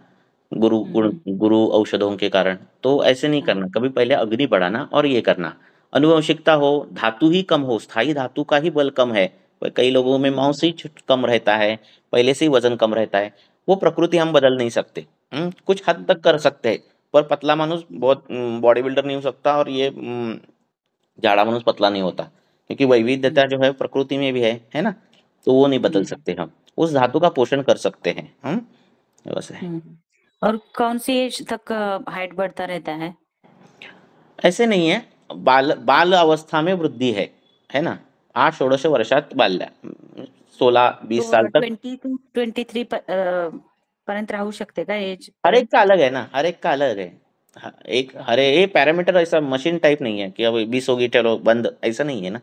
Speaker 3: गुरु हम्म। गुण गुरु औषधों के कारण तो ऐसे नहीं करना कभी पहले अग्नि बढ़ाना और ये करना अनुवंशिकता हो धातु ही कम हो स्थायी धातु का ही बल कम है कई लोगों में मांस ही कम रहता है पहले से ही वजन कम रहता है वो प्रकृति हम बदल नहीं सकते हम्म, कुछ हद तक कर सकते हैं पर पतला मानुस बहुत बॉडी हम्म, बिल्डर नहीं हो सकता और ये हम्म, जाड़ा मानुस पतला नहीं होता क्योंकि वैविध्यता जो है प्रकृति में भी है है ना तो वो नहीं बदल सकते हम उस धातु का पोषण कर सकते हैं हम बस है
Speaker 4: और कौन सी एज तक हाइट बढ़ता रहता है
Speaker 3: ऐसे नहीं है बाल बाल अवस्था में वृद्धि है है ना आठ षोडश वर्षात बाल्य सोलह बीस तो साल तक ट्वेंटी
Speaker 4: ट्वेंटी थ्री पर्यंत राहू शकते का एज हर एक का अलग
Speaker 3: है ना हर एक का अलग है एक अरे ये पैरामीटर ऐसा मशीन टाइप नहीं है कि अब बीस होगी चलो बंद ऐसा नहीं है ना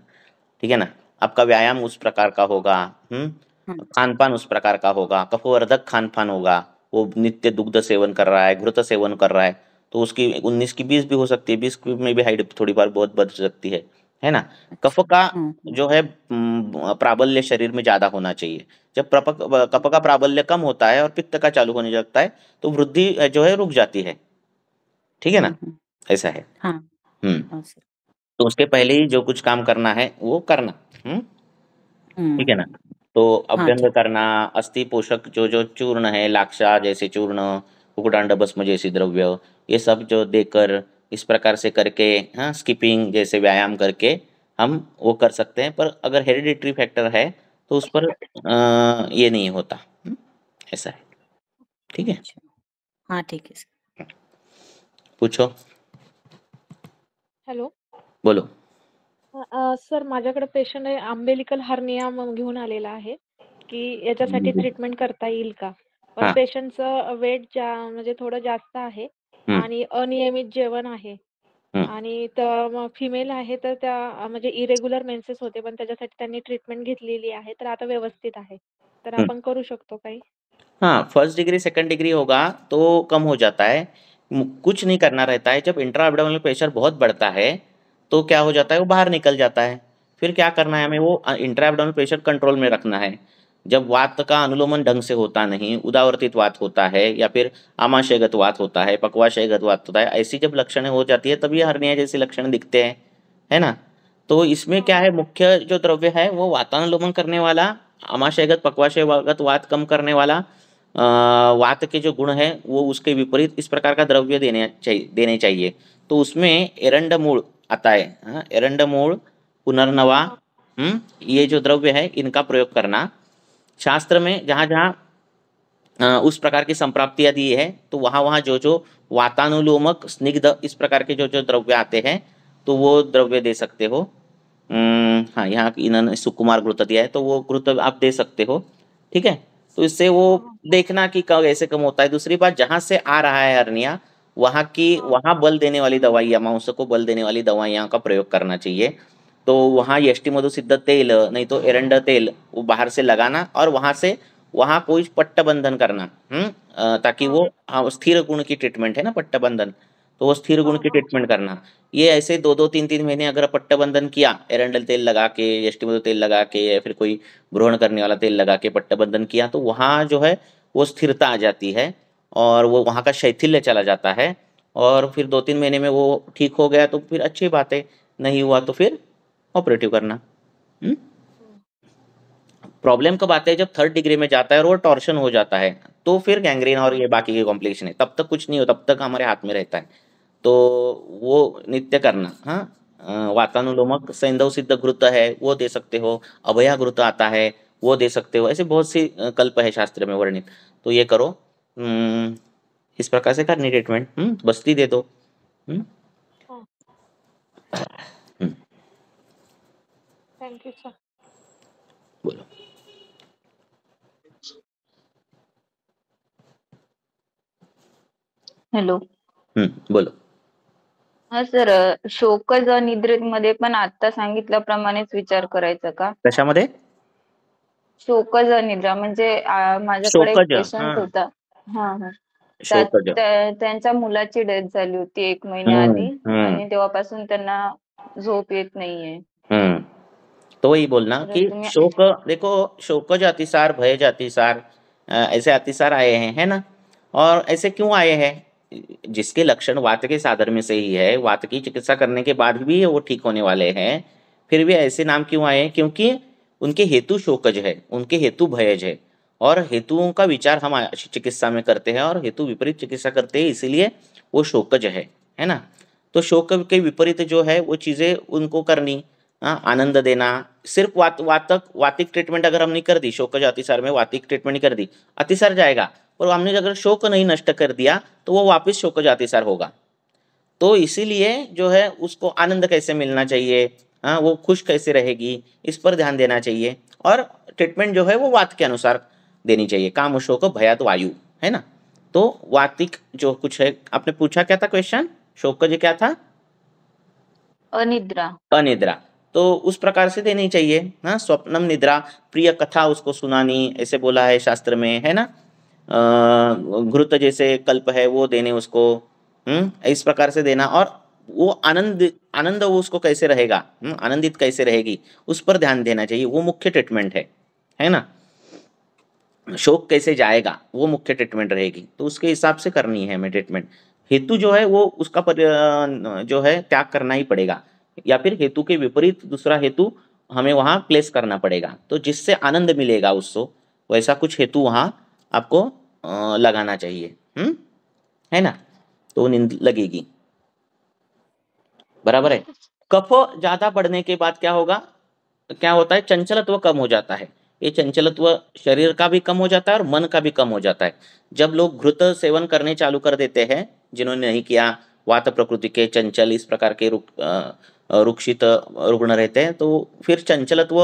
Speaker 3: ठीक है ना आपका व्यायाम उस प्रकार का होगा
Speaker 1: हम्म, हम्म।
Speaker 3: खान पान उस प्रकार का होगा कफवर्धक खान पान होगा वो नित्य दुग्ध सेवन कर रहा है घृत सेवन कर रहा है तो उसकी उन्नीस की बीस भी हो सकती है बीस में भी हाइट थोड़ी बार बहुत बढ़ सकती है है ना कफ अच्छा। का हम्म, हम्म। जो है हम्म, प्राबल्य शरीर में ज्यादा होना चाहिए जब कफ का प्राबल्य कम होता है और पित्त का चालू होने लगता है तो वृद्धि जो है रुक जाती है ठीक है ना ऐसा है हाँ।, हाँ तो उसके पहले ही जो कुछ काम करना है वो करना ठीक है ना तो हाँ, अभ्यंग हाँ। करना अस्थि पोषक जो जो चूर्ण है लाक्षा जैसे चूर्ण कुकुटांड भस्म जैसी द्रव्य ये सब जो देकर इस प्रकार से करके हाँ स्किपिंग जैसे व्यायाम करके हम वो कर सकते हैं पर अगर हेरिडिटरी फैक्टर है तो उस पर आ, ये नहीं होता हम्म, ऐसा है ठीक है अच्छा।
Speaker 4: हाँ ठीक है
Speaker 3: पूछो हेलो बोलो
Speaker 7: सर माझ्याकडे पेशंट आहे आंबेलिकल हर्निया घेऊन आलेला आहे की याच्यासाठी ट्रीटमेंट हम्म. करता येईल का पण पेशंटचं वेट जा म्हणजे थोडं जास्त आहे आणि अनियमित जेवण आहे. आणि फिमेल आहे तर त्या म्हणजे इरेग्युलर मेन्सेस होते, पण त्याच्यासाठी त्यांनी ट्रीटमेंट घेतलेली आहे. तर आता व्यवस्थित आहे. तर आपण करू शकतो काही?
Speaker 3: हाँ, फर्स्ट डिग्री, सेकंड डिग्री होगा तो कम हो जाता है। कुछ नहीं करना रहता है, जब इंट्रा एब्डोमिनल प्रेशर बहुत बढ़ता है, तो क्या हो जाता है वो बाहर निकल जाता है। फिर क्या करना है हमें वो अ, इंट्रा एब्डोमिनल प्रेशर कंट्रोल में रखना है। जब वात का अनुलोमन ढंग से होता नहीं उदावर्तित वात होता है या फिर आमाशयगत वात होता है पकवाशयगत वात होता है ऐसी जब लक्षण हो जाती है तभी हरणिया जैसे लक्षण दिखते हैं है ना तो इसमें क्या है मुख्य जो द्रव्य है वो वातानुलोमन करने वाला आमाशयगत पकवाशयगत वात कम करने वाला वात के जो गुण है वो उसके विपरीत इस प्रकार का द्रव्य देने चाहिए देने चाहिए तो उसमें एरंड मूल आता है हाँ, एरंड मूल पुनर्नवा हम्म ये जो द्रव्य है इनका प्रयोग करना शास्त्र में जहां जहाँ उस प्रकार की संप्राप्ति दी है तो वहां वहां जो जो वातानुलोमक स्निग्ध इस प्रकार के जो जो द्रव्य आते हैं तो वो द्रव्य दे सकते हो हाँ यहाँ इन्होंने सुकुमार ग्रुत दिया है तो वो ग्रुत आप दे सकते हो ठीक है तो इससे वो देखना कि कैसे कम होता है दूसरी बात जहां से आ रहा है अरनिया वहाँ की वहां बल देने वाली दवाइयाँ मांस को बल देने वाली दवाइया का प्रयोग करना चाहिए तो वहाँ यष्टि मधु मधुसिद्ध तेल नहीं तो एरंड तेल वो बाहर से लगाना और वहाँ से वहाँ कोई पट्टबंधन करना हम्म ताकि वो हाँ स्थिर गुण की ट्रीटमेंट है ना पट्टबंधन तो वो स्थिर गुण की ट्रीटमेंट करना ये ऐसे दो दो तीन तीन महीने अगर पट्टबंधन किया एरंडल तेल लगा के मधु तेल लगा के या फिर कोई भ्रहण करने वाला तेल लगा के पट्टबंधन किया तो वहाँ जो है वो स्थिरता आ जाती है और वो वहाँ का शैथिल्य चला जाता है और फिर दो तीन महीने में वो ठीक हो गया तो फिर अच्छी बात है नहीं हुआ तो फिर ऑपरेटिव करना हम्म? प्रॉब्लम कब आते हैं जब थर्ड डिग्री में जाता है और वो टॉर्शन हो जाता है तो फिर गैंग्रीन और ये बाकी के कॉम्प्लिकेशन है तब तक कुछ नहीं हो तब तक हमारे हाथ में रहता है तो वो नित्य करना हाँ वातानुलोमक सैंधव सिद्ध घृत है वो दे सकते हो अभया घृत आता है वो दे सकते हो ऐसे बहुत सी कल्प है शास्त्र में वर्णित तो ये करो हम्म, इस प्रकार से करनी ट्रीटमेंट हम्म, बस्ती दे दो हुँ? हाँ।
Speaker 2: गरजेचं Bueno.
Speaker 4: हॅलो हम्म हा सर शोकज निद्रेत मध्ये पण आता सांगितल्याप्रमाणेच विचार करायचा का कशामध्ये शोकज निद्रा म्हणजे माझ्याकडे होता त्यांच्या मुलाची डेथ झाली होती एक महिन्या आधी आणि तेव्हापासून त्यांना झोप येत नाहीये
Speaker 3: तो वही बोलना कि शोक देखो शोक जो अतिसार भय जो अतिसार ऐसे अतिसार आए हैं है ना और ऐसे क्यों आए हैं जिसके लक्षण वात के साधन में से ही है वात की चिकित्सा करने के बाद भी वो ठीक होने वाले हैं फिर भी ऐसे नाम क्यों आए हैं क्योंकि उनके हेतु शोकज है उनके हेतु भयज है और हेतुओं का विचार हम चिकित्सा में करते हैं और हेतु विपरीत चिकित्सा करते हैं इसीलिए वो शोकज है है ना तो शोक के विपरीत जो है वो चीज़ें उनको करनी हाँ, आनंद देना सिर्फ वात वातक वातिक ट्रीटमेंट अगर हमने कर दी शोक अतिसार में वातिक ट्रीटमेंट कर दी अतिसार जाएगा और हमने अगर शोक नहीं नष्ट कर दिया तो वो वापस शोक अतिसार होगा तो इसीलिए जो है उसको आनंद कैसे मिलना चाहिए हाँ वो खुश कैसे रहेगी इस पर ध्यान देना चाहिए और ट्रीटमेंट जो है वो वात के अनुसार देनी चाहिए काम शोक भयात वायु है ना तो वातिक जो कुछ है आपने पूछा क्या था क्वेश्चन शोक जो क्या था अनिद्रा अनिद्रा तो उस प्रकार से देनी चाहिए ना हाँ, स्वप्नम निद्रा प्रिय कथा उसको सुनानी ऐसे बोला है शास्त्र में है ना घृत जैसे कल्प है वो देने उसको हम्म इस प्रकार से देना और वो आनंद आनंद वो उसको कैसे रहेगा हम्म, आनंदित कैसे रहेगी उस पर ध्यान देना चाहिए वो मुख्य ट्रीटमेंट है है ना शोक कैसे जाएगा वो मुख्य ट्रीटमेंट रहेगी तो उसके हिसाब से करनी है हमें ट्रीटमेंट हेतु जो है वो उसका पर, जो है त्याग करना ही पड़ेगा या फिर हेतु के विपरीत दूसरा हेतु हमें वहाँ प्लेस करना पड़ेगा तो जिससे आनंद मिलेगा उसको वैसा कुछ हेतु वहाँ आपको लगाना चाहिए हम्म है ना तो नींद लगेगी बराबर है कफ ज्यादा बढ़ने के बाद क्या होगा क्या होता है चंचलत्व कम हो जाता है ये चंचलत्व शरीर का भी कम हो जाता है और मन का भी कम हो जाता है जब लोग घृत सेवन करने चालू कर देते हैं जिन्होंने नहीं किया वात प्रकृति के चंचल इस प्रकार के रूप रुक्षित रुग्ण रहते हैं तो फिर चंचलत्व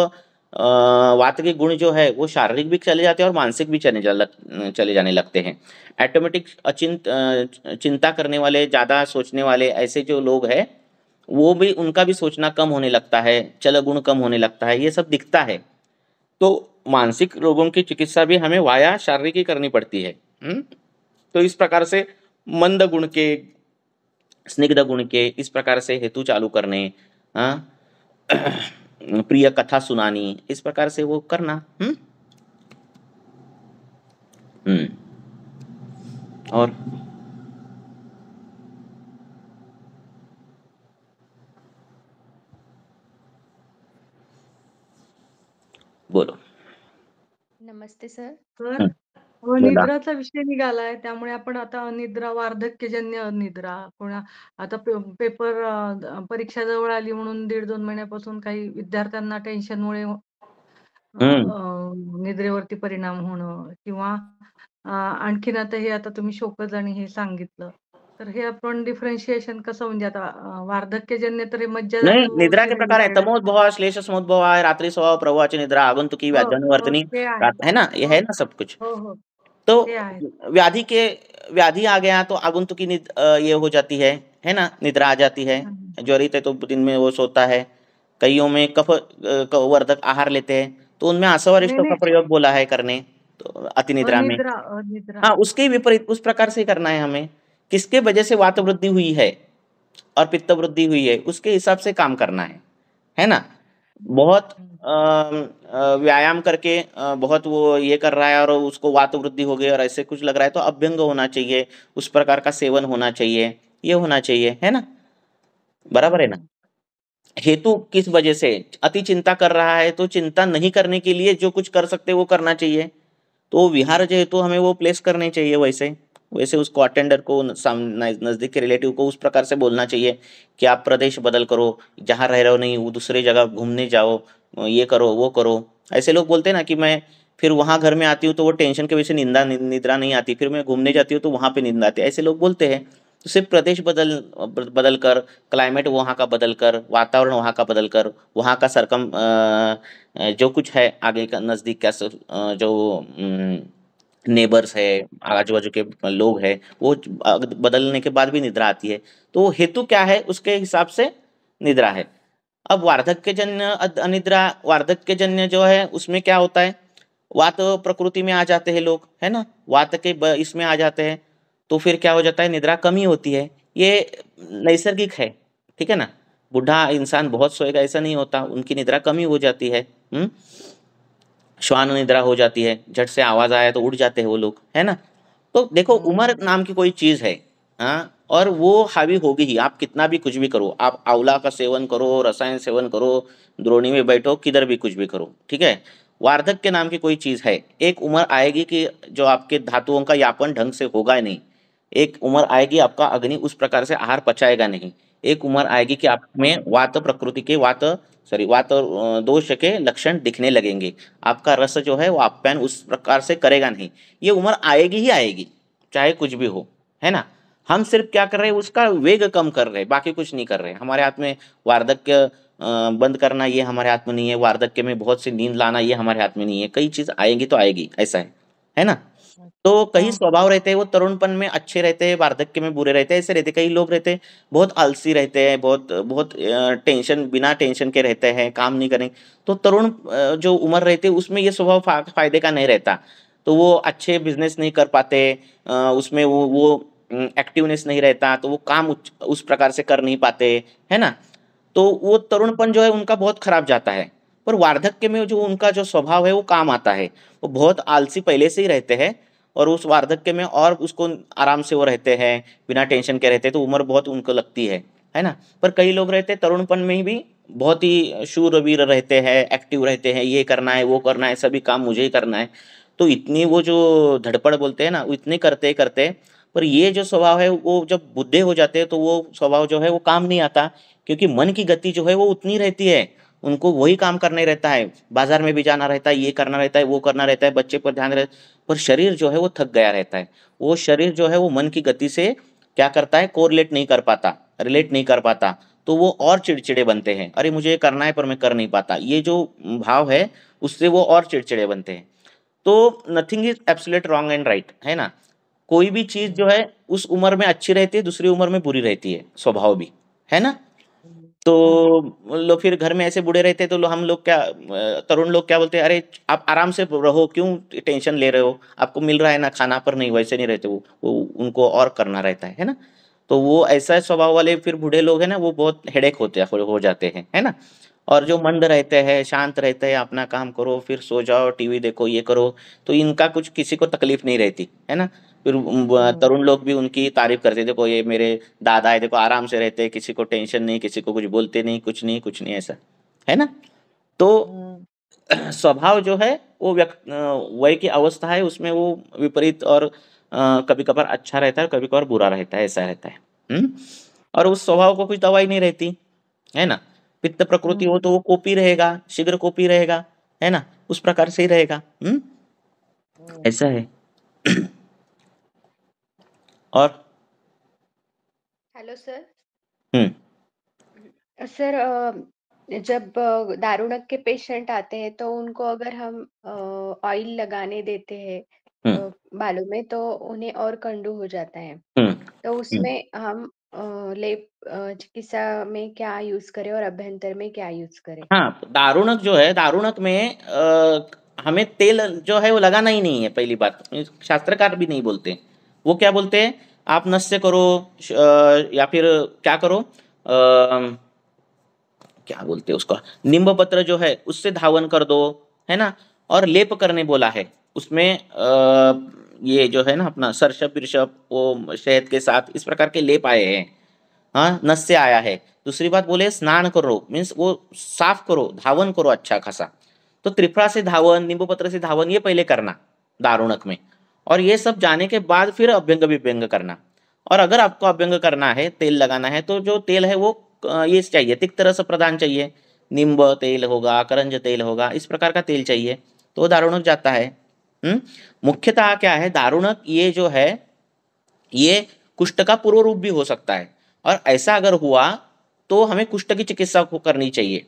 Speaker 3: वात के गुण जो है वो शारीरिक भी चले जाते हैं और मानसिक भी चले जा लग, चले जाने लगते हैं ऐटोमेटिक अचिंत चिंता करने वाले ज़्यादा सोचने वाले ऐसे जो लोग हैं वो भी उनका भी सोचना कम होने लगता है चल गुण कम होने लगता है ये सब दिखता है तो मानसिक रोगों की चिकित्सा भी हमें वाया शारीरिक ही करनी पड़ती है हुँ? हम्म? तो इस प्रकार से मंद गुण के स्निग्ध गुण के इस प्रकार से हेतु चालू करने हाँ *clears throat* प्रिय कथा सुनानी इस प्रकार से वो करना हम्म, हम्म। और बोलो
Speaker 7: नमस्ते
Speaker 2: सर हाँ। हो, म्हणजे निद्राचा विषय निघालाय त्यामुळे आपण आता अनिद्रा वार्धक्यजन्य अनिद्रा कोणा आता पेपर परीक्षा जवळ आली म्हणून दीड दोन महिन्यापासून काही विद्यार्थ्यांना टेन्शनमुळे
Speaker 1: मुळे
Speaker 2: निद्रेवरती परिणाम होणं किंवा आणखीन आता हे आता तुम्ही शोकज आणि हे सांगितलं तर हे आपण डिफरन्शिएशन कसं म्हणजे आता वार्धक्यजन्य तर मज्जा
Speaker 3: निद्रा प्रकार आहेत तमोद्भव श्लेष समोद्भव आहे रात्री स्वभाव प्रभावाची निद्रा आगंतुकी हो, हो आहे ना हो, हे ना सब कुछ हो हो तो व्याधि के व्याधि आ गया तो की ये हो जाती है है ना निद्रा आ जाती है हाँ ज्वरित है तो, तो दिन में वो सोता है कईयों में कफ वर्धक आहार लेते हैं तो उनमें आसवरिष्ठ का प्रयोग बोला है करने तो अति निद्रा में हाँ उसके विपरीत उस प्रकार से करना है हमें किसके वजह से वात वृद्धि हुई है और पित्त वृद्धि हुई है उसके हिसाब से काम करना है है ना बहुत हम्म। व्यायाम करके बहुत वो ये कर रहा है और उसको वात वृद्धि हो गई और ऐसे कुछ लग रहा है तो अभ्यंग होना चाहिए उस प्रकार का सेवन होना चाहिए ये होना चाहिए है ना बराबर है ना हेतु किस वजह से अति चिंता कर रहा है तो चिंता नहीं करने के लिए जो कुछ कर सकते वो करना चाहिए तो विहार जो हेतु तो हमें वो प्लेस करने चाहिए वैसे वैसे उसको अटेंडर को नज़दीक के रिलेटिव को उस प्रकार से बोलना चाहिए कि आप प्रदेश बदल करो जहाँ रह रहे हो नहीं वो दूसरे जगह घूमने जाओ ये करो वो करो ऐसे लोग बोलते हैं ना कि मैं फिर वहाँ घर में आती हूँ तो वो टेंशन की वजह से निंदा निद्रा नहीं आती फिर मैं घूमने जाती हूँ तो वहाँ पे निंदा आती है ऐसे लोग बोलते हैं तो सिर्फ प्रदेश बदल बदल कर क्लाइमेट वहाँ का बदल कर वातावरण वहाँ का बदल कर वहाँ का सरकम जो कुछ है आगे का नज़दीक का जो नेबर्स है आजू बाजू के लोग है वो बदलने के बाद भी निद्रा आती है तो हेतु क्या है उसके हिसाब से निद्रा है अब वार्धक जन्य अनिद्रा वार्धक जन्य जो है उसमें क्या होता है वात प्रकृति में आ जाते हैं लोग है ना वात के इसमें आ जाते हैं तो फिर क्या हो जाता है निद्रा कमी होती है ये नैसर्गिक है ठीक है ना बूढ़ा इंसान बहुत सोएगा ऐसा नहीं होता उनकी निद्रा कमी हो जाती है हुँ? हम्म? श्वान निद्रा हो जाती है झट से आवाज़ आया तो उठ जाते हैं वो लोग है ना तो देखो हम्म। उम्र नाम की कोई चीज़ है हाँ और वो हावी होगी ही आप कितना भी कुछ भी करो आप आंवला का सेवन करो रसायन सेवन करो द्रोणी में बैठो किधर भी कुछ भी करो ठीक है वार्धक के नाम की कोई चीज़ है एक उम्र आएगी कि जो आपके धातुओं का यापन ढंग से होगा नहीं एक उम्र आएगी आपका अग्नि उस प्रकार से आहार पचाएगा नहीं एक उम्र आएगी कि आप में वात प्रकृति के वात सॉरी वात और दोष के लक्षण दिखने लगेंगे आपका रस जो है वो अपन उस प्रकार से करेगा नहीं ये उम्र आएगी ही आएगी चाहे कुछ भी हो है ना हम सिर्फ क्या कर रहे हैं उसका वेग कम कर रहे हैं बाकी कुछ नहीं कर रहे हमारे हाथ में वार्धक्य बंद करना ये हमारे हाथ में नहीं है वार्धक्य में बहुत सी नींद लाना ये हमारे हाथ में नहीं है कई चीज़ आएगी तो आएगी ऐसा है है ना तो कई हाँ। स्वभाव रहते हैं वो तरुणपन में अच्छे रहते हैं वार्धक्य में बुरे रहते हैं ऐसे रहते कई लोग रहते हैं बहुत आलसी रहते हैं बहुत बहुत टेंशन बिना टेंशन के रहते हैं काम नहीं करें तो तरुण जो उम्र रहती है उसमें ये स्वभाव फायदे का नहीं रहता तो वो अच्छे बिजनेस नहीं कर पाते उसमें वो वो एक्टिवनेस नहीं रहता तो वो काम उस प्रकार से कर नहीं पाते है ना तो वो तरुणपन जो है उनका बहुत खराब जाता है पर वार्धक्य में जो उनका जो स्वभाव है वो काम आता है वो बहुत आलसी पहले से ही रहते हैं और उस वार्धक्य में और उसको आराम से वो रहते हैं बिना टेंशन के रहते हैं तो उम्र बहुत उनको लगती है है ना पर कई लोग रहते हैं तरुणपन में ही भी बहुत ही शूरवीर रहते हैं एक्टिव रहते हैं ये करना है वो करना है सभी काम मुझे ही करना है तो इतनी वो जो धड़पड़ बोलते हैं ना वो इतने करते करते पर ये जो स्वभाव है वो जब बुद्धे हो जाते हैं तो वो स्वभाव जो है वो काम नहीं आता क्योंकि मन की गति जो है वो उतनी रहती है उनको वही काम करने रहता है बाजार में भी जाना रहता है ये करना रहता है वो करना रहता है बच्चे पर ध्यान रहता पर शरीर जो है वो थक गया रहता है वो शरीर जो है वो मन की गति से क्या करता है कोरिलेट नहीं कर पाता रिलेट नहीं कर पाता तो वो और चिड़चिड़े बनते हैं अरे मुझे ये करना है पर मैं कर नहीं पाता ये जो भाव है उससे वो और चिड़चिड़े बनते हैं तो nothing is absolute wrong and right है ना कोई भी चीज़ जो है उस उम्र में अच्छी रहती है दूसरी उम्र में बुरी रहती है स्वभाव भी है ना तो हम्म। लोग फिर घर में ऐसे बुढ़े रहते तो लो हम लोग क्या तरुण लोग क्या बोलते हैं अरे आप आराम से रहो क्यों टेंशन ले रहे हो आपको मिल रहा है ना खाना पर नहीं वैसे नहीं रहते वो वो उनको और करना रहता है है ना तो वो ऐसा स्वभाव वाले फिर बूढ़े लोग हैं ना वो बहुत हेडेक होते हैं हो जाते हैं है ना और जो मंद रहते हैं शांत रहते हैं अपना काम करो फिर सो जाओ टीवी देखो ये करो तो इनका कुछ किसी को तकलीफ नहीं रहती है ना फिर हाँ। तरुण लोग भी उनकी तारीफ करते देखो ये मेरे दादा है देखो आराम से रहते किसी को टेंशन नहीं किसी को कुछ बोलते नहीं कुछ नहीं कुछ नहीं ऐसा है ना तो हाँ। *clears throat* स्वभाव जो है वो व्यक्त वही की अवस्था है उसमें वो विपरीत और कभी कभार अच्छा रहता है कभी कभार बुरा रहता है ऐसा रहता है और उस स्वभाव को कुछ दवाई नहीं रहती है ना पित्त प्रकृति हो हाँ। तो वो कॉपी रहेगा शीघ्र कॉपी रहेगा है ना उस प्रकार से ही रहेगा हम्म ऐसा है *clears throat* और
Speaker 7: हेलो सर हम्म सर जब अ, दारुणक के पेशेंट आते हैं तो उनको अगर हम ऑयल लगाने देते हैं हम्म। बालों में तो उन्हें और कंडू हो जाता है हम्म। तो हम्म। उसमें हम लेप चिकित्सा में क्या यूज करें और अभ्यंतर में क्या यूज करें
Speaker 3: हाँ दारुणक जो है दारुणक में आ, हमें तेल जो है वो लगाना ही नहीं है पहली बात शास्त्रकार भी नहीं बोलते हैं वो क्या बोलते हैं आप नश्य करो या फिर क्या करो आ, क्या बोलते हैं उसका निम्ब पत्र जो है उससे धावन कर दो है ना और लेप करने बोला है उसमें आ, ये जो है ना अपना सरसप बिरसप वो शहद के साथ इस प्रकार के लेप आए हैं हाँ नस्य आया है दूसरी बात बोले स्नान करो मीन्स वो साफ करो धावन करो अच्छा खासा तो त्रिफला से धावन नींबू पत्र से धावन ये पहले करना दारुणक में और ये सब जाने के बाद फिर अभ्यंग विभ्यंग करना और अगर आपको अभ्यंग करना है तेल लगाना है तो जो तेल है वो ये चाहिए तिक्त रस प्रदान चाहिए निम्ब तेल होगा करंज तेल होगा इस प्रकार का तेल चाहिए तो दारुणक जाता है हम्म? मुख्यतः क्या है दारुणक ये जो है ये कुष्ठ का पूर्व रूप भी हो सकता है और ऐसा अगर हुआ तो हमें कुष्ठ की चिकित्सा करनी चाहिए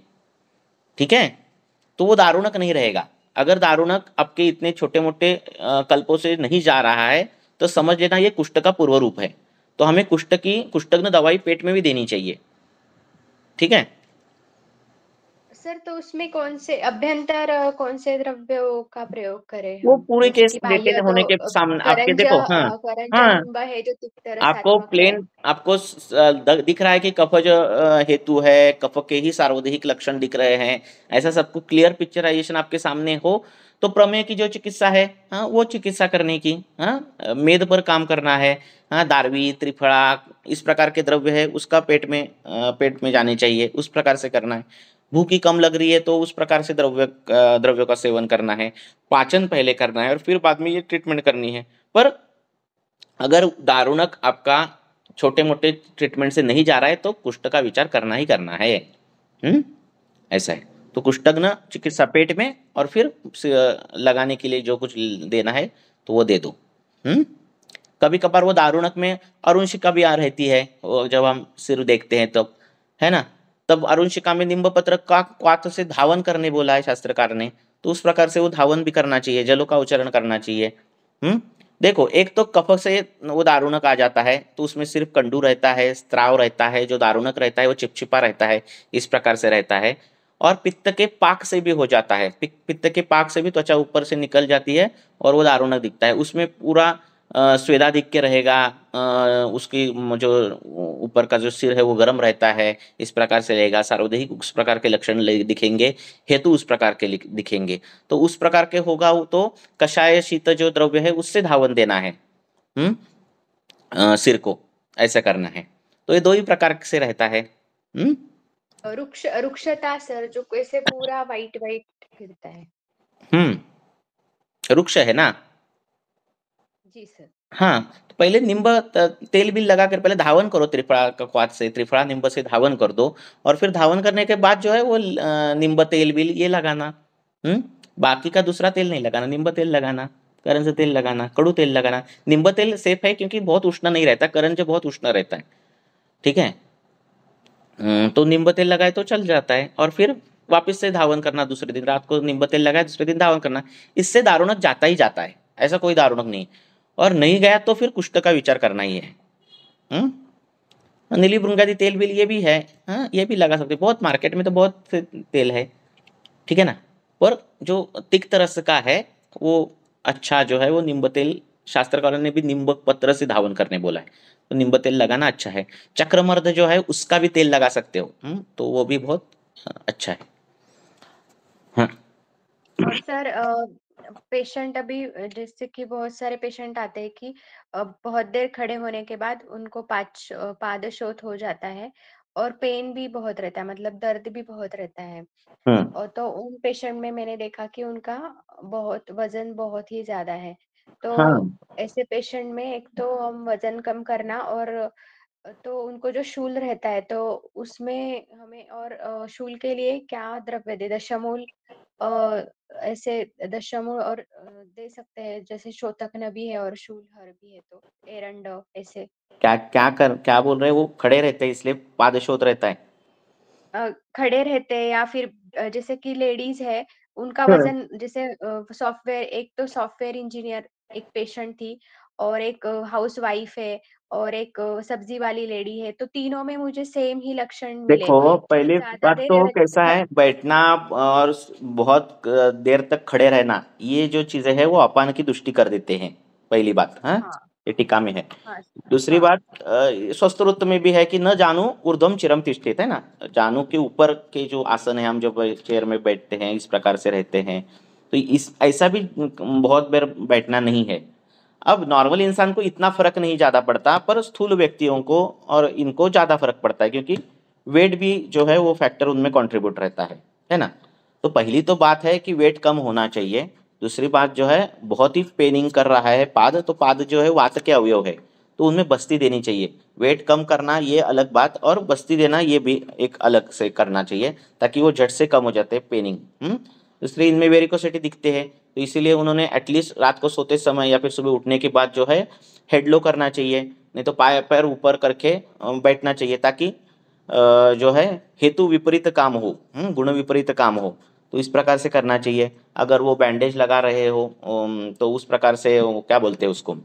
Speaker 3: ठीक है तो वो दारुणक नहीं रहेगा अगर दारुणक आपके इतने छोटे मोटे कल्पों से नहीं जा रहा है तो समझ लेना ये कुष्ठ का पूर्व रूप है तो हमें कुष्ठ की कुष्ठग्न दवाई पेट में भी देनी चाहिए ठीक है
Speaker 7: सर तो उसमें कौन से अभ्यंतर कौन से द्रव्य का प्रयोग करें वो पूरे केस तो होने के सामने आपके देखो हाँ हाँ जो आपको
Speaker 3: प्लेन आपको दिख रहा है कि कफ जो हेतु है कफ के ही सार्वधिक लक्षण दिख रहे हैं ऐसा सबको क्लियर पिक्चराइजेशन आपके सामने हो तो प्रमेय की जो चिकित्सा है हाँ वो चिकित्सा करने की हाँ मेद पर काम करना है हाँ दारवी त्रिफड़ा इस प्रकार के द्रव्य है उसका पेट में पेट में जाने चाहिए उस प्रकार से करना है भूख ही कम लग रही है तो उस प्रकार से द्रव्य द्रव्यों का सेवन करना है पाचन पहले करना है और फिर बाद में ये ट्रीटमेंट करनी है पर अगर दारुणक आपका छोटे मोटे ट्रीटमेंट से नहीं जा रहा है तो कुष्ठ का विचार करना ही करना है हम्म ऐसा है तो कुष्ठग्न चिकित्सा पेट में और फिर लगाने के लिए जो कुछ देना है तो वो दे दो हम्म कभी कभार वो दारुणक में अरुण शिका भी आ रहती है जब हम सिर देखते हैं तब तो, है ना तब अरुण शिका में निम्ब पत्र का क्वात से धावन करने बोला है शास्त्रकार ने तो उस प्रकार से वो धावन भी करना चाहिए जलों का उच्चारण करना चाहिए हम्म देखो एक तो कफ से वो दारुणक आ जाता है तो उसमें सिर्फ कंडू रहता है स्त्राव रहता है जो दारुणक रहता है वो चिपचिपा रहता है इस प्रकार से रहता है और पित्त के पाक से भी हो जाता है पित्त के पाक से भी त्वचा ऊपर से निकल जाती है और वो दारुणक दिखता है उसमें पूरा स्वेदाधिक्य रहेगा उसकी जो ऊपर का जो सिर है वो गर्म रहता है इस प्रकार से रहेगा सार्वदेहिक उस प्रकार के लक्षण दिखेंगे हेतु उस प्रकार के दिखेंगे तो उस प्रकार के होगा वो तो कषाय शीत जो द्रव्य है उससे धावन देना है हम्म सिर को ऐसा करना है तो ये दो ही प्रकार से रहता है हम्म
Speaker 7: रुक्ष रुक्षता सर जो कैसे पूरा वाइट वाइट फिरता है
Speaker 3: हम्म रुक्ष है ना हाँ तो पहले निम्ब तेल भी लगा कर पहले धावन करो का क्वाद से त्रिफड़ा निम्ब से धावन कर दो और फिर धावन करने के बाद जो है वो निम्ब तेल बिल ये लगाना हम्म बाकी का दूसरा तेल नहीं लगाना निम्ब तेल लगाना करण से तेल लगाना कड़ू तेल लगाना निम्ब तेल सेफ है क्योंकि बहुत उष्ण नहीं रहता करण जो बहुत उष्ण रहता है ठीक है हम्म, तो निम्ब तेल लगाए तो चल जाता है और फिर वापस से धावन करना दूसरे दिन रात को निम्ब तेल लगाए दूसरे दिन धावन करना इससे दारुणक जाता ही जाता है ऐसा कोई दारुणक नहीं और नहीं गया तो फिर कुष्ठ का विचार करना ही है हुँ? हम्म? नीली बुनगादी तेल बिल ये भी है हाँ ये भी लगा सकते बहुत मार्केट में तो बहुत तेल है ठीक है ना और जो तिक्त रस का है वो अच्छा जो है वो निम्ब तेल शास्त्रकारों ने भी निम्बक पत्र से धावन करने बोला है तो निम्ब तेल लगाना अच्छा है चक्रमर्द जो है उसका भी तेल लगा सकते हो हम्म? तो वो भी बहुत हाँ, अच्छा है हाँ
Speaker 7: सर पेशेंट अभी जैसे कि बहुत सारे पेशेंट आते हैं कि बहुत देर खड़े होने के बाद उनको पाच पादशोथ हो जाता है और पेन भी बहुत रहता है मतलब दर्द भी बहुत रहता है हाँ। और तो उन पेशेंट में मैंने देखा कि उनका बहुत वजन बहुत ही ज्यादा है तो हाँ। ऐसे पेशेंट में एक तो हम वजन कम करना और तो उनको जो शूल रहता है तो उसमें हमें और शूल के लिए क्या द्रव्य दे दशमूल ऐसे दशमूल और दे सकते हैं जैसे शोतकन भी है और शूल हर भी है तो एरंड ऐसे
Speaker 3: क्या क्या कर क्या बोल रहे हैं वो खड़े रहते हैं इसलिए पादशोत रहता है
Speaker 7: खड़े रहते हैं या फिर जैसे कि लेडीज है उनका हाँ। वजन जैसे सॉफ्टवेयर एक तो सॉफ्टवेयर इंजीनियर एक पेशेंट थी और एक हाउस वाइफ है और एक सब्जी वाली लेडी है तो तीनों में मुझे सेम ही लक्षण देखो
Speaker 3: पहले बात तो कैसा है बैठना और बहुत देर तक खड़े रहना ये जो चीजें है वो अपान की दुष्टि कर देते हैं पहली बात है हाँ, हाँ। ये टीका में है हाँ, दूसरी हाँ। बात स्वस्थ में भी है कि न जानू ऊर्धम चिरम तिष्ठित है ना जानू के ऊपर के जो आसन है हम जब चेयर में बैठते हैं इस प्रकार से रहते हैं तो इस ऐसा भी बहुत बेर बैठना नहीं है अब नॉर्मल इंसान को इतना फ़र्क नहीं ज़्यादा पड़ता पर स्थूल व्यक्तियों को और इनको ज़्यादा फ़र्क पड़ता है क्योंकि वेट भी जो है वो फैक्टर उनमें कंट्रीब्यूट रहता है है ना तो पहली तो बात है कि वेट कम होना चाहिए दूसरी बात जो है बहुत ही पेनिंग कर रहा है पाद तो पाद जो है वात के अवयव है तो उनमें बस्ती देनी चाहिए वेट कम करना ये अलग बात और बस्ती देना ये भी एक अलग से करना चाहिए ताकि वो झट से कम हो जाते पेनिंग हुँ? हम्म? इसलिए इनमें वेरिकोसिटी दिखते हैं तो इसीलिए उन्होंने एटलीस्ट रात को सोते समय या फिर सुबह उठने के बाद जो है हेडलो करना चाहिए नहीं तो पाए पैर ऊपर करके बैठना चाहिए ताकि जो है हेतु विपरीत काम हो हम्म, गुण विपरीत काम हो तो इस प्रकार से करना चाहिए अगर वो बैंडेज लगा रहे हो तो उस प्रकार से क्या बोलते हैं उसको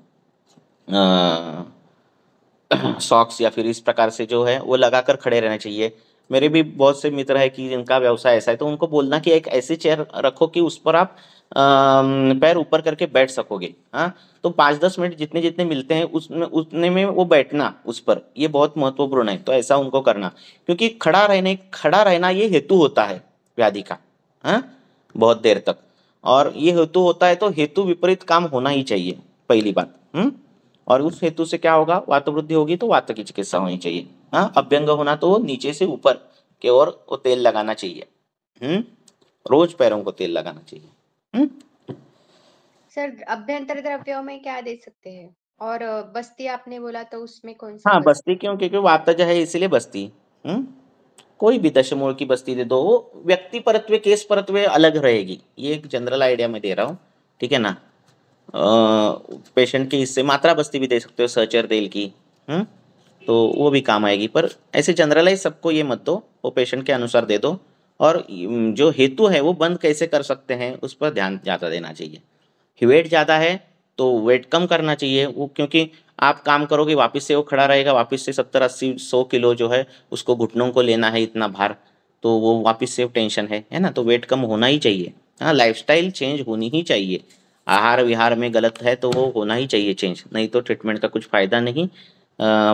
Speaker 3: सॉक्स *clears throat* या फिर इस प्रकार से जो है वो लगाकर खड़े रहना चाहिए मेरे भी बहुत से मित्र है कि जिनका व्यवसाय ऐसा है तो उनको बोलना कि एक ऐसी चेयर रखो कि उस पर आप पैर ऊपर करके बैठ सकोगे हाँ तो पाँच दस मिनट जितने जितने मिलते हैं उसमें उतने में वो बैठना उस पर ये बहुत महत्वपूर्ण है तो ऐसा उनको करना क्योंकि खड़ा रहने खड़ा रहना ये हेतु होता है व्याधि का हाँ बहुत देर तक और ये हेतु होता है तो हेतु विपरीत काम होना ही चाहिए पहली बात हम्म और उस हेतु से क्या होगा वात वृद्धि होगी तो वात की चिकित्सा होनी चाहिए हाँ अभ्यंग होना तो नीचे से ऊपर के ओर वो तेल लगाना चाहिए हम्म रोज पैरों को तेल लगाना चाहिए
Speaker 7: हम्म। सर अभ्यंतर द्रव्यों में क्या दे सकते हैं और बस्ती आपने बोला तो उसमें कौन सा
Speaker 3: हाँ बस्ती, बस्ती क्यों क्योंकि जो है इसलिए बस्ती हम्म कोई भी दशमूल की बस्ती दे दो वो व्यक्ति परत्व केस परत्व अलग रहेगी ये एक जनरल आइडिया मैं दे रहा हूँ ठीक है ना पेशेंट के हिस्से मात्रा बस्ती भी दे सकते हो सर्चर तेल की हुँ? हम्म? तो वो भी काम आएगी पर ऐसे जनरलाइज सबको ये मत दो वो पेशेंट के अनुसार दे दो और जो हेतु है वो बंद कैसे कर सकते हैं उस पर ध्यान ज़्यादा देना चाहिए वेट ज़्यादा है तो वेट कम करना चाहिए वो क्योंकि आप काम करोगे वापस से वो खड़ा रहेगा वापस से सत्तर अस्सी सौ किलो जो है उसको घुटनों को लेना है इतना भार तो वो वापस से टेंशन है है ना तो वेट कम होना ही चाहिए हाँ लाइफ चेंज होनी ही चाहिए आहार विहार में गलत है तो वो होना ही चाहिए चेंज नहीं तो ट्रीटमेंट का कुछ फ़ायदा नहीं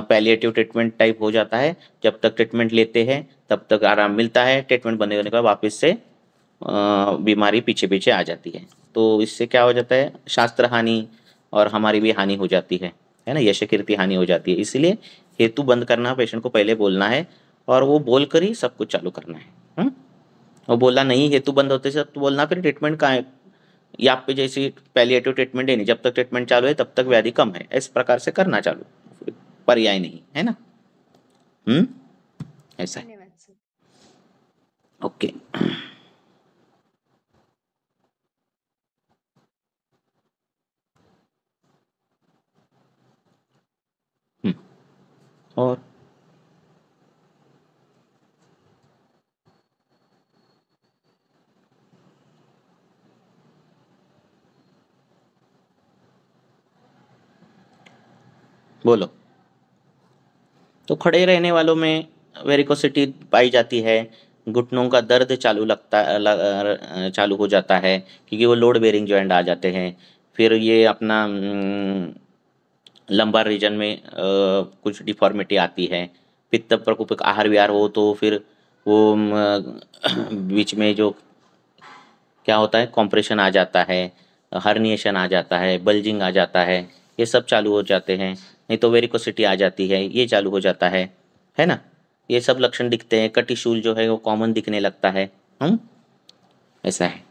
Speaker 3: पैलिएटिव ट्रीटमेंट टाइप हो जाता है जब तक ट्रीटमेंट लेते हैं तब तक आराम मिलता है ट्रीटमेंट बने होने के बाद वापस से बीमारी पीछे पीछे आ जाती है तो इससे क्या हो जाता है शास्त्र हानि और हमारी भी हानि हो जाती है है ना यश कीर्ति हानि हो जाती है इसीलिए हेतु बंद करना पेशेंट को पहले बोलना है और वो बोल कर ही सब कुछ चालू करना है हुँ? हम्म? वो बोला नहीं हेतु बंद होते से तो बोलना फिर ट्रीटमेंट का या आप जैसी पैलिएटिव ट्रीटमेंट देनी जब तक ट्रीटमेंट चालू है तब तक व्याधि कम है इस प्रकार से करना चालू पर्याय नहीं है ना हम्म ऐसा है ओके
Speaker 1: हम्म। और
Speaker 3: बोलो तो खड़े रहने वालों में वेरिकोसिटी पाई जाती है घुटनों का दर्द चालू लगता लग, चालू हो जाता है क्योंकि वो लोड बेरिंग ज्वाइंट आ जाते हैं फिर ये अपना लंबा रीजन में आ, कुछ डिफॉर्मिटी आती है पित्त प्रकोप आहार विहार हो तो फिर वो बीच में जो क्या होता है कॉम्प्रेशन आ जाता है हर्निएशन आ जाता है बल्जिंग आ जाता है ये सब चालू हो जाते हैं नहीं तो वेरिकोसिटी आ जाती है ये चालू हो जाता है है ना ये सब लक्षण दिखते हैं कटिशूल जो है वो कॉमन दिखने लगता है हम हम्म? ऐसा है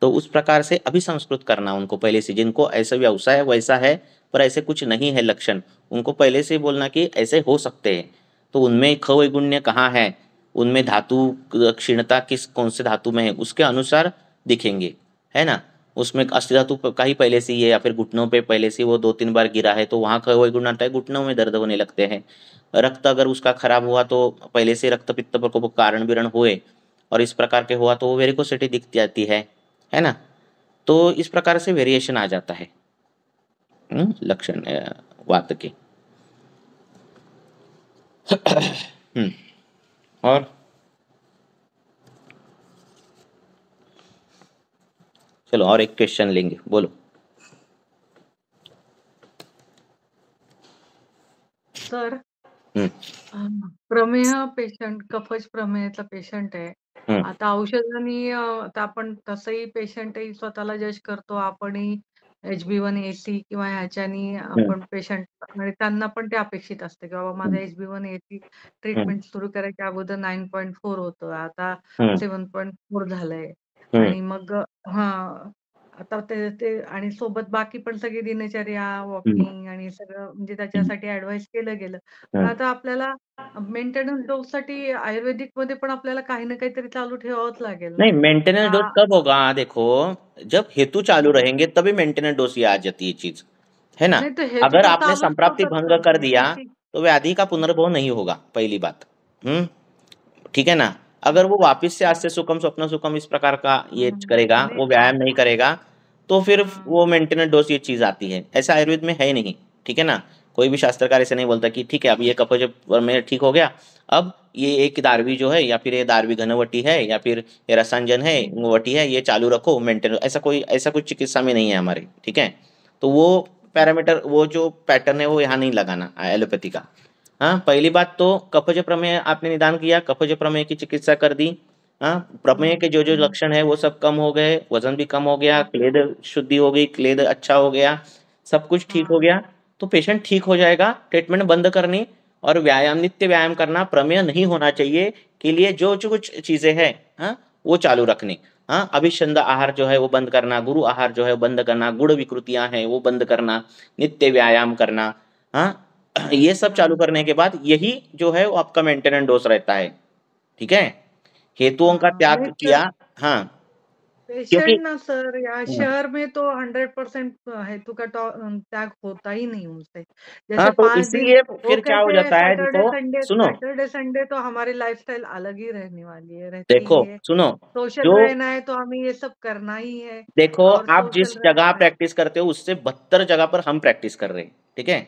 Speaker 3: तो उस प्रकार से संस्कृत करना उनको पहले से जिनको ऐसा व्यवसाय वैसा है पर ऐसे कुछ नहीं है लक्षण उनको पहले से बोलना कि ऐसे हो सकते हैं तो उनमें खवैगुण्य कहाँ है उनमें धातु क्षीणता किस कौन से धातु में है उसके अनुसार दिखेंगे है ना उसमें अष्ट धातु का ही पहले से ही है या फिर घुटनों पे पहले से वो दो तीन बार गिरा है तो वहाँ का वही गुण आता है घुटनों में दर्द होने लगते हैं रक्त अगर उसका खराब हुआ तो पहले से रक्त पित्त प्रकोप कारण विरण हुए और इस प्रकार के हुआ तो वो वेरिकोसिटी दिख जाती है है ना तो इस प्रकार से वेरिएशन आ जाता है हम्म, लक्षण वात के *clears throat* हम्म, और चलो और एक क्वेश्चन लेंगे बोलो
Speaker 2: सर
Speaker 1: प्रमेह
Speaker 2: पेशंट कफज प्रमेयाचा पेशंट आहे आता औषधांनी आता आपण तसंही पेशंटही स्वतःला जज करतो आपणही एच बी वन एसी किंवा ह्याच्यानी आपण पेशंट म्हणजे त्यांना पण ते अपेक्षित असते की बाबा माझा एच बी वन ट्रीटमेंट सुरू करायच्या अगोदर नाईन पॉईंट फोर होतं आता सेवन पॉईंट फोर झालंय आणि मग हा आता ते ते आणि सोबत बाकी पण सगळी दिनचर्या वॉकिंग आणि सगळं म्हणजे त्याच्यासाठी ऍडवाइस केलं गेलं पण आता आपल्याला मेंटेनन्स डोस साठी आयुर्वेदिक मध्ये पण आपल्याला काही ना काहीतरी चालू ठेवावंच लागेल नाही
Speaker 3: मेंटेनन्स डोस कब होगा देखो जब हेतू चालू रहेंगे तभी मेंटेनन्स डोस ही आ जाती है चीज है ना अगर आपने संप्राप्ति भंग कर दिया तो व्याधी का पुनर्भव नहीं होगा पहिली बात हम्म ठीक है ना अगर वो वापस से आज से सुकम स्वप्न सुकम इस प्रकार का ये हम्म, करेगा हम्म। वो व्यायाम नहीं करेगा तो फिर वो मेंटेनेंस डोज ये चीज़ आती है ऐसा आयुर्वेद में है नहीं ठीक है ना कोई भी शास्त्रकार ऐसे नहीं बोलता कि ठीक है अब ये कफ जब मेरा ठीक हो गया अब ये एक दारवी जो है या फिर ये दारवी घनवटी है या फिर ये रसांजन है वटी है ये चालू रखो मेंटेन ऐसा कोई ऐसा कुछ चिकित्सा में नहीं है हमारे ठीक है तो वो पैरामीटर वो जो पैटर्न है वो यहाँ नहीं लगाना एलोपैथी का हाँ पहली बात तो कफज प्रमेय आपने निदान किया कफज प्रमेय की चिकित्सा कर दी हाँ प्रमेय के जो जो हम्म। लक्षण है वो सब कम हो गए वजन भी कम हो गया क्लेद शुद्धि हो गई क्लेद अच्छा हो गया सब कुछ ठीक हो हाँ। गया तो पेशेंट ठीक हो जाएगा ट्रीटमेंट बंद करनी और व्यायाम नित्य व्यायाम करना प्रमेय नहीं होना चाहिए के लिए जो जो कुछ चीज़ें हैं हाँ वो चालू रखनी हाँ अभिशंद आहार जो है वो बंद करना गुरु आहार जो है बंद करना गुड़ विकृतियां हैं वो बंद करना नित्य व्यायाम करना हाँ *clears throat* ये सब चालू करने के बाद यही जो है वो आपका मेंटेनेंस डोज रहता है ठीक है हेतुओं का त्याग किया हाँ
Speaker 2: क्योंकि ना सर या हम्म। शहर में तो हंड्रेड परसेंट हेतु का तो, त्याग होता ही नहीं उनसे हाँ, तो इसीलिए फिर क्या हो जाता है तो सुनो सैटरडे संडे तो हमारी लाइफस्टाइल अलग ही रहने वाली है देखो है,
Speaker 3: सुनो सोशल जो, रहना
Speaker 2: है तो हमें ये सब करना ही है
Speaker 3: देखो आप जिस जगह प्रैक्टिस करते हो उससे बहत्तर जगह पर हम प्रैक्टिस कर रहे हैं ठीक है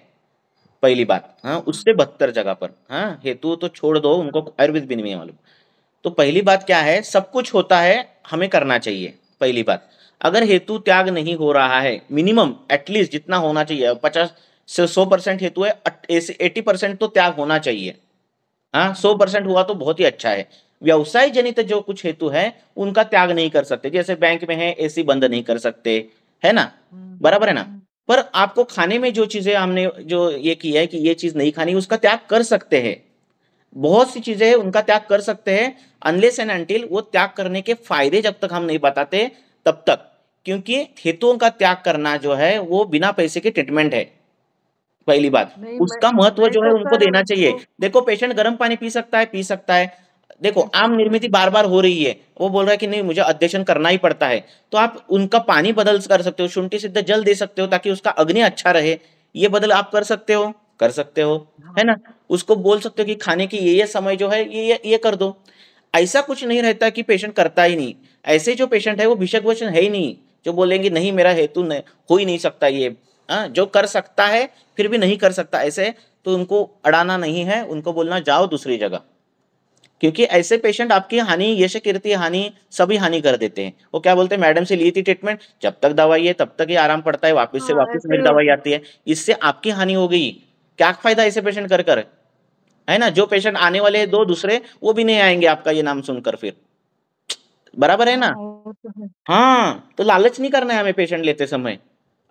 Speaker 3: पहली बात हाँ तो उससे बदतर जगह पर हाँ हेतु तो छोड़ दो उनको आयुर्वेद भी नहीं मालूम तो पहली बात क्या है सब कुछ होता है हमें करना चाहिए पहली बात अगर हेतु त्याग नहीं हो रहा है मिनिमम एटलीस्ट जितना होना चाहिए पचास से सौ परसेंट हेतु है एटी परसेंट तो त्याग होना चाहिए हाँ सौ परसेंट हुआ तो बहुत ही अच्छा है व्यवसाय जनित जो कुछ हेतु है उनका त्याग नहीं कर सकते जैसे बैंक में है एसी बंद नहीं कर सकते है ना हम्म। बराबर है ना हम्म। पर आपको खाने में जो चीज़ें हमने जो ये किया है कि ये चीज़ नहीं खानी उसका त्याग कर सकते हैं बहुत सी चीज़ें हैं उनका त्याग कर सकते हैं अनलेस एंड अंटिल वो त्याग करने के फायदे जब तक हम नहीं बताते तब तक क्योंकि हेतुओं का त्याग करना जो है वो बिना पैसे के ट्रीटमेंट है पहली बात उसका महत्व जो है उनको देना चाहिए देखो पेशेंट गर्म पानी पी सकता है पी सकता है देखो अच्छा। आम निर्मित बार बार हो रही है वो बोल रहा है कि नहीं मुझे अध्यक्षण करना ही पड़ता है तो आप उनका पानी बदल कर सकते हो शुंठी सिद्ध जल दे सकते हो ताकि उसका अग्नि अच्छा रहे ये बदल आप कर सकते हो कर सकते हो हाँ। है ना उसको बोल सकते हो कि खाने की ये ये समय जो है ये ये, कर दो ऐसा कुछ नहीं रहता कि पेशेंट करता ही नहीं ऐसे जो पेशेंट है वो भिषक वचन है ही नहीं जो बोलेंगे नहीं मेरा हेतु हो ही नहीं सकता ये आ, हाँ, जो कर सकता है फिर भी नहीं कर सकता ऐसे तो उनको अड़ाना नहीं है उनको बोलना जाओ दूसरी जगह क्योंकि ऐसे पेशेंट आपकी हानि यश कीर्ति हानि सभी हानि कर देते हैं वो क्या बोलते हैं मैडम से ली थी ट्रीटमेंट जब तक दवाई है तब तक ही आराम पड़ता है वापस से हाँ, वापस फिर दवाई आती है इससे आपकी हानि हो गई क्या फायदा ऐसे पेशेंट कर कर है ना जो पेशेंट आने वाले हैं दो दूसरे वो भी नहीं आएंगे आपका ये नाम सुनकर फिर बराबर है ना
Speaker 2: हाँ, तो,
Speaker 3: हाँ तो लालच नहीं करना है हमें पेशेंट लेते समय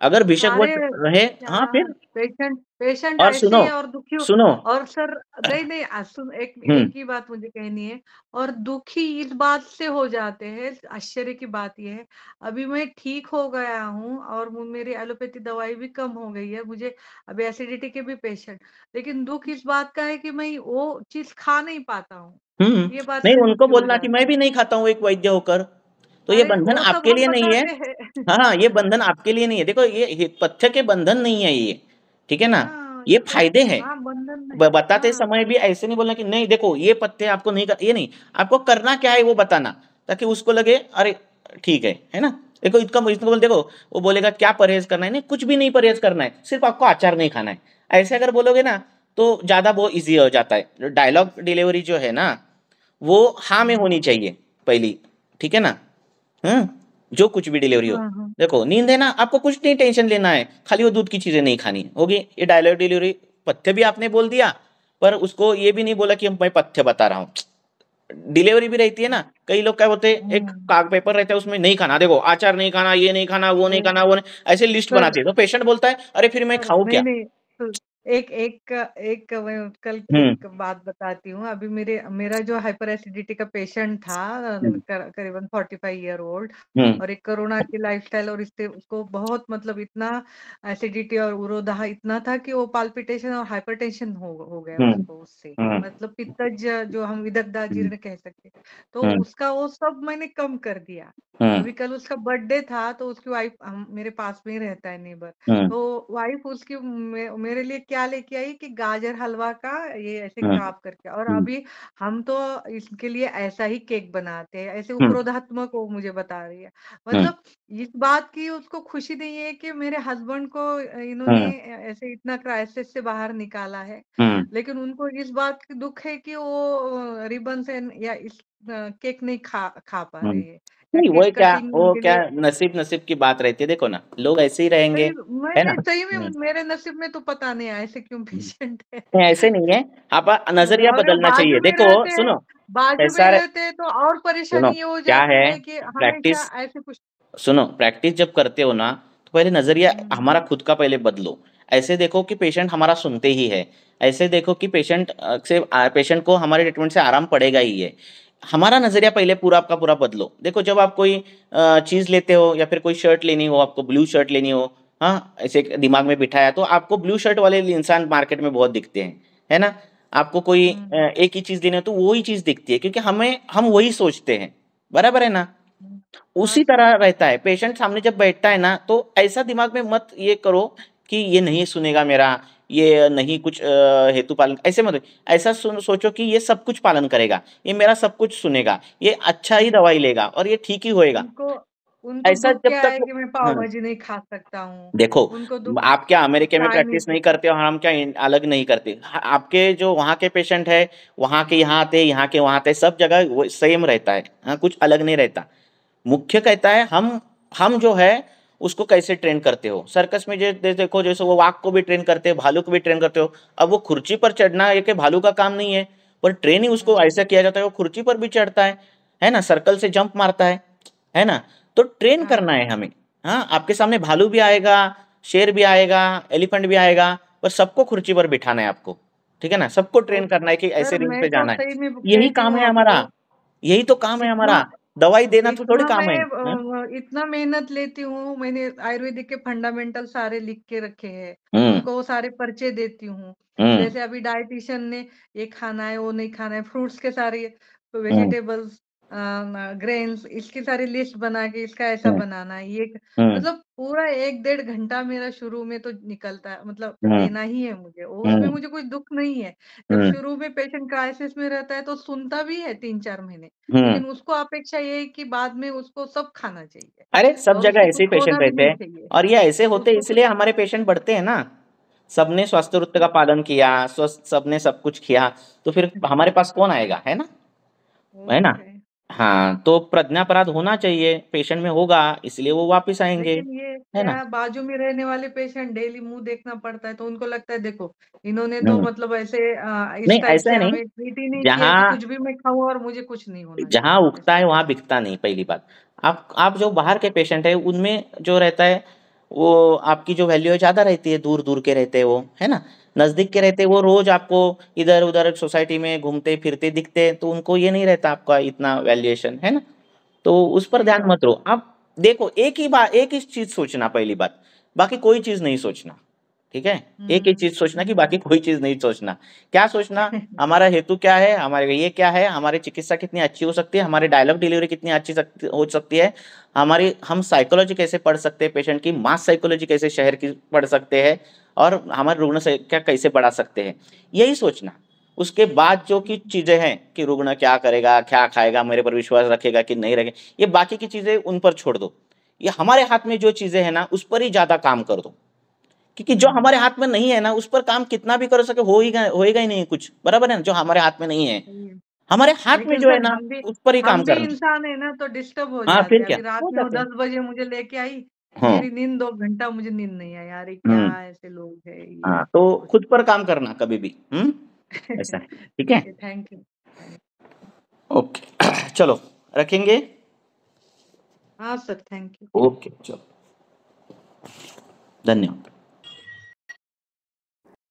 Speaker 3: अगर बेशक वो रहे हाँ, हाँ फिर
Speaker 2: पेशेंट पेशेंट और सुनो और दुखी सुनो और सर नहीं नहीं सुन एक हम्म। एक ही बात मुझे कहनी है और दुखी इस बात से हो जाते हैं आश्चर्य की बात यह है अभी मैं ठीक हो गया हूँ और मेरी एलोपैथी दवाई भी कम हो गई है मुझे अभी एसिडिटी के भी पेशेंट लेकिन दुख इस बात का है कि मैं वो चीज खा नहीं पाता हूँ हम्म। ये बात नहीं उनको बोलना
Speaker 3: कि मैं भी नहीं खाता हूँ एक वैद्य होकर तो ये बंधन आपके लिए नहीं है हाँ, हाँ ये बंधन आपके लिए नहीं है देखो ये पथ्य के बंधन नहीं है ये ठीक है ना हाँ, ये तो फायदे है हाँ, बताते समय भी ऐसे नहीं बोलना कि नहीं देखो ये पथ्य आपको नहीं कर, ये नहीं आपको करना क्या है वो बताना ताकि उसको लगे अरे ठीक है है ना देखो इतना इतना बोल देखो वो बोलेगा क्या परहेज करना है नहीं कुछ भी नहीं परहेज करना है सिर्फ आपको आचार नहीं खाना है ऐसे अगर बोलोगे ना तो ज़्यादा वो इजी हो जाता है डायलॉग डिलीवरी जो है ना वो हाँ में होनी चाहिए पहली ठीक है ना हम्म जो कुछ भी डिलीवरी हो हाँ, हाँ। देखो नींद है ना आपको कुछ नहीं टेंशन लेना है खाली वो दूध की चीजें नहीं खानी होगी ये डायलॉग डिलीवरी पथ्य भी आपने बोल दिया पर उसको ये भी नहीं बोला कि मैं पथ्य बता रहा हूँ डिलीवरी भी रहती है ना कई लोग क्या होते हैं एक काग पेपर रहता है उसमें नहीं खाना देखो आचार नहीं खाना ये नहीं खाना वो नहीं खाना वो नहीं ऐसे लिस्ट बनाती है तो पेशेंट बोलता है अरे फिर मैं खाऊं क्या
Speaker 2: तो एक एक एक मैं कल एक बात बताती हूँ अभी मेरे मेरा जो हाइपर एसिडिटी का पेशेंट था कर, करीबन फोर्टी फाइव ईयर ओल्ड और एक कोरोना की लाइफस्टाइल और इससे उसको बहुत मतलब इतना एसिडिटी और उरोदाह इतना था कि वो पाल्पिटेशन और हाइपरटेंशन हो हो गया उसको उससे मतलब पित्तज जो हम विदग्धा जीर्ण कह सकते तो उसका वो सब मैंने कम कर दिया अभी कल उसका बर्थडे था तो उसकी वाइफ मेरे पास में ही रहता है नेबर तो वाइफ उसकी मेरे लिए क्या क्या लेके आई कि गाजर हलवा का ये ऐसे हाँ, काप करके और अभी हम तो इसके लिए ऐसा ही केक बनाते हैं ऐसे उपरोधात्मक वो मुझे बता रही है हाँ। मतलब इस बात की उसको खुशी नहीं है कि मेरे हस्बैंड को इन्होंने हाँ। ऐसे इतना क्राइसिस से बाहर निकाला है लेकिन उनको इस बात की दुख है कि वो रिबन से या इस केक नहीं खा खा
Speaker 3: पा हाँ। रही है नहीं वो क्या वो क्या नसीब नसीब की बात रहती है देखो ना लोग ऐसे ही रहेंगे है ना सही
Speaker 2: में हम्म। मेरे नसीब में तो पता नहीं है ऐसे क्यों पेशेंट
Speaker 3: है ऐसे नहीं है आप नजरिया बदलना चाहिए देखो सुनो
Speaker 2: ऐसा रहते तो और परेशानी हो क्या है प्रैक्टिस ऐसे कुछ
Speaker 3: सुनो प्रैक्टिस जब करते हो ना तो पहले नजरिया हम्म। हमारा खुद का पहले बदलो ऐसे देखो कि पेशेंट हमारा सुनते ही है ऐसे देखो कि पेशेंट से पेशेंट को हमारे ट्रीटमेंट से आराम पड़ेगा ही है हमारा नज़रिया पहले पूरा आपका पूरा बदलो देखो जब आप कोई चीज़ लेते हो या फिर कोई शर्ट लेनी हो आपको ब्लू शर्ट लेनी हो हाँ ऐसे दिमाग में बिठाया तो आपको ब्लू शर्ट वाले इंसान मार्केट में बहुत दिखते हैं है ना आपको कोई हम्म। एक ही चीज़ देनी हो तो वही चीज़ दिखती है क्योंकि हमें हम वही सोचते हैं बराबर है ना हम्म। उसी तरह रहता है पेशेंट सामने जब बैठता है ना तो ऐसा दिमाग में मत ये करो कि ये नहीं सुनेगा मेरा ये नहीं कुछ हेतु पालन ऐसे मत ऐसा सोचो कि ये सब कुछ पालन करेगा ये मेरा सब कुछ सुनेगा ये अच्छा ही दवाई लेगा और ये ठीक ही होएगा
Speaker 2: ऐसा जब तक कि मैं हाँ। पाव भाजी नहीं खा सकता हूँ
Speaker 3: देखो आप क्या अमेरिका में प्रैक्टिस नहीं करते और हम क्या अलग नहीं करते हाँ, आपके जो वहाँ के पेशेंट है वहाँ के यहाँ आते यहाँ के वहाँ आते सब जगह सेम रहता है हाँ कुछ अलग नहीं रहता मुख्य कहता है हम हम जो है उसको कैसे ट्रेन करते हो सर्कस में जैसे देखो जैसे वो वाक को भी ट्रेन करते हो भालू को भी ट्रेन करते हो अब वो खुर्ची पर चढ़ना एक भालू का काम नहीं है पर ट्रेन ही उसको ऐसा किया जाता है वो खुर्ची पर भी चढ़ता है है ना सर्कल से जंप मारता है है ना तो ट्रेन हाँ। करना है हमें हाँ आपके सामने भालू भी आएगा शेर भी आएगा एलिफेंट भी आएगा पर सबको खुर्ची पर बिठाना है आपको ठीक है ना सबको ट्रेन तो करना है कि ऐसे रिंग पे तो जाना है यही काम है हमारा यही तो काम है हमारा दवाई देना तो थोड़ी इतना काम है
Speaker 2: इतना मेहनत लेती हूँ मैंने आयुर्वेदिक के फंडामेंटल सारे लिख के रखे हैं हम्म। उनको वो सारे पर्चे देती हूँ हम्म। जैसे अभी डायटिशियन ने ये खाना है वो नहीं खाना है फ्रूट्स के सारे हम्म। वेजिटेबल्स ग्रेन्स इसकी सारी लिस्ट बना के इसका ऐसा हम्म। बनाना ये हम्म। मतलब पूरा एक डेढ़ घंटा मेरा शुरू में तो निकलता है मतलब हम्म। देना ही है मुझे और उसमें मुझे कोई दुख नहीं है जब शुरू में पेशेंट क्राइसिस में रहता है तो सुनता भी है तीन चार महीने लेकिन उसको अपेक्षा ये है कि बाद में उसको सब खाना चाहिए
Speaker 3: अरे सब जगह ऐसे पेशेंट रहते हैं और ये ऐसे होते इसलिए हमारे पेशेंट बढ़ते हैं ना सबने स्वास्थ्य वृत्त का पालन किया सबने सब कुछ किया तो फिर *laughs* हमारे पास कौन आएगा है ना है ना हाँ, तो प्रज्ञा अपराध होना चाहिए, पेशेंट में होगा इसलिए वो वापस आएंगे
Speaker 2: है ना? बाजू में रहने वाले पेशेंट डेली मुंह देखना पड़ता है, तो उनको लगता है देखो, इन्होंने तो हम्म। मतलब ऐसे अ, इस नहीं, ऐसे नहीं, नहीं जहाँ कुछ भी मैं खाऊ और मुझे कुछ नहीं
Speaker 3: होना जहाँ उगता है वहाँ बिकता नहीं पहली बात। आप आप जो बाहर के पेशेंट है उनमें जो रहता है, वो आपकी जो वैल्यू है ज़्यादा रहती है, दूर-दूर के रहते हैं वो, है ना? नज़दीक के रहते वो रोज़ आपको इधर उधर सोसाइटी में घूमते फिरते दिखते तो उनको ये नहीं रहता आपका इतना वैल्यूएशन है ना तो उस पर ध्यान मत रहो आप देखो एक ही बात एक ही चीज़ सोचना पहली बात बाकी कोई चीज़ नहीं सोचना ठीक है हम्म। एक ही चीज सोचना कि बाकी कोई चीज नहीं सोचना क्या सोचना *laughs* हमारा हेतु क्या है हमारे ये क्या है हमारी चिकित्सा कितनी अच्छी हो सकती है हमारे डायलॉग डिलीवरी कितनी अच्छी सकती, हो सकती है हमारी हम साइकोलॉजी कैसे पढ़ सकते हैं पेशेंट की मास साइकोलॉजी कैसे शहर की पढ़ सकते हैं और हमारे रुग्ण संख्या कैसे बढ़ा सकते हैं यही सोचना उसके बाद जो कि चीज़ें हैं कि रुग्ण क्या करेगा क्या खाएगा मेरे पर विश्वास रखेगा कि नहीं रखेगा ये बाकी की चीज़ें उन पर छोड़ दो ये हमारे हाथ में जो चीज़ें हैं ना उस पर ही ज़्यादा काम कर दो क्योंकि जो हमारे हाथ में नहीं है ना उस पर काम कितना भी कर सके हो ही होएगा ही नहीं कुछ बराबर है ना जो हमारे हाथ में नहीं है हमारे हाथ में जो है ना उस पर ही काम कर
Speaker 2: इंसान है ना तो डिस्टर्ब हो हाँ, जाता है रात में दस बजे मुझे लेके आई हाँ। मेरी नींद दो घंटा मुझे नींद नहीं है
Speaker 3: यार क्या हम्म। ऐसे लोग है ये हाँ तो खुद पर काम करना कभी भी हम्म ऐसा ठीक है थैंक *laughs* यू ओके *clears throat* चलो रखेंगे
Speaker 2: हाँ सर थैंक यू
Speaker 3: ओके चलो
Speaker 1: धन्यवाद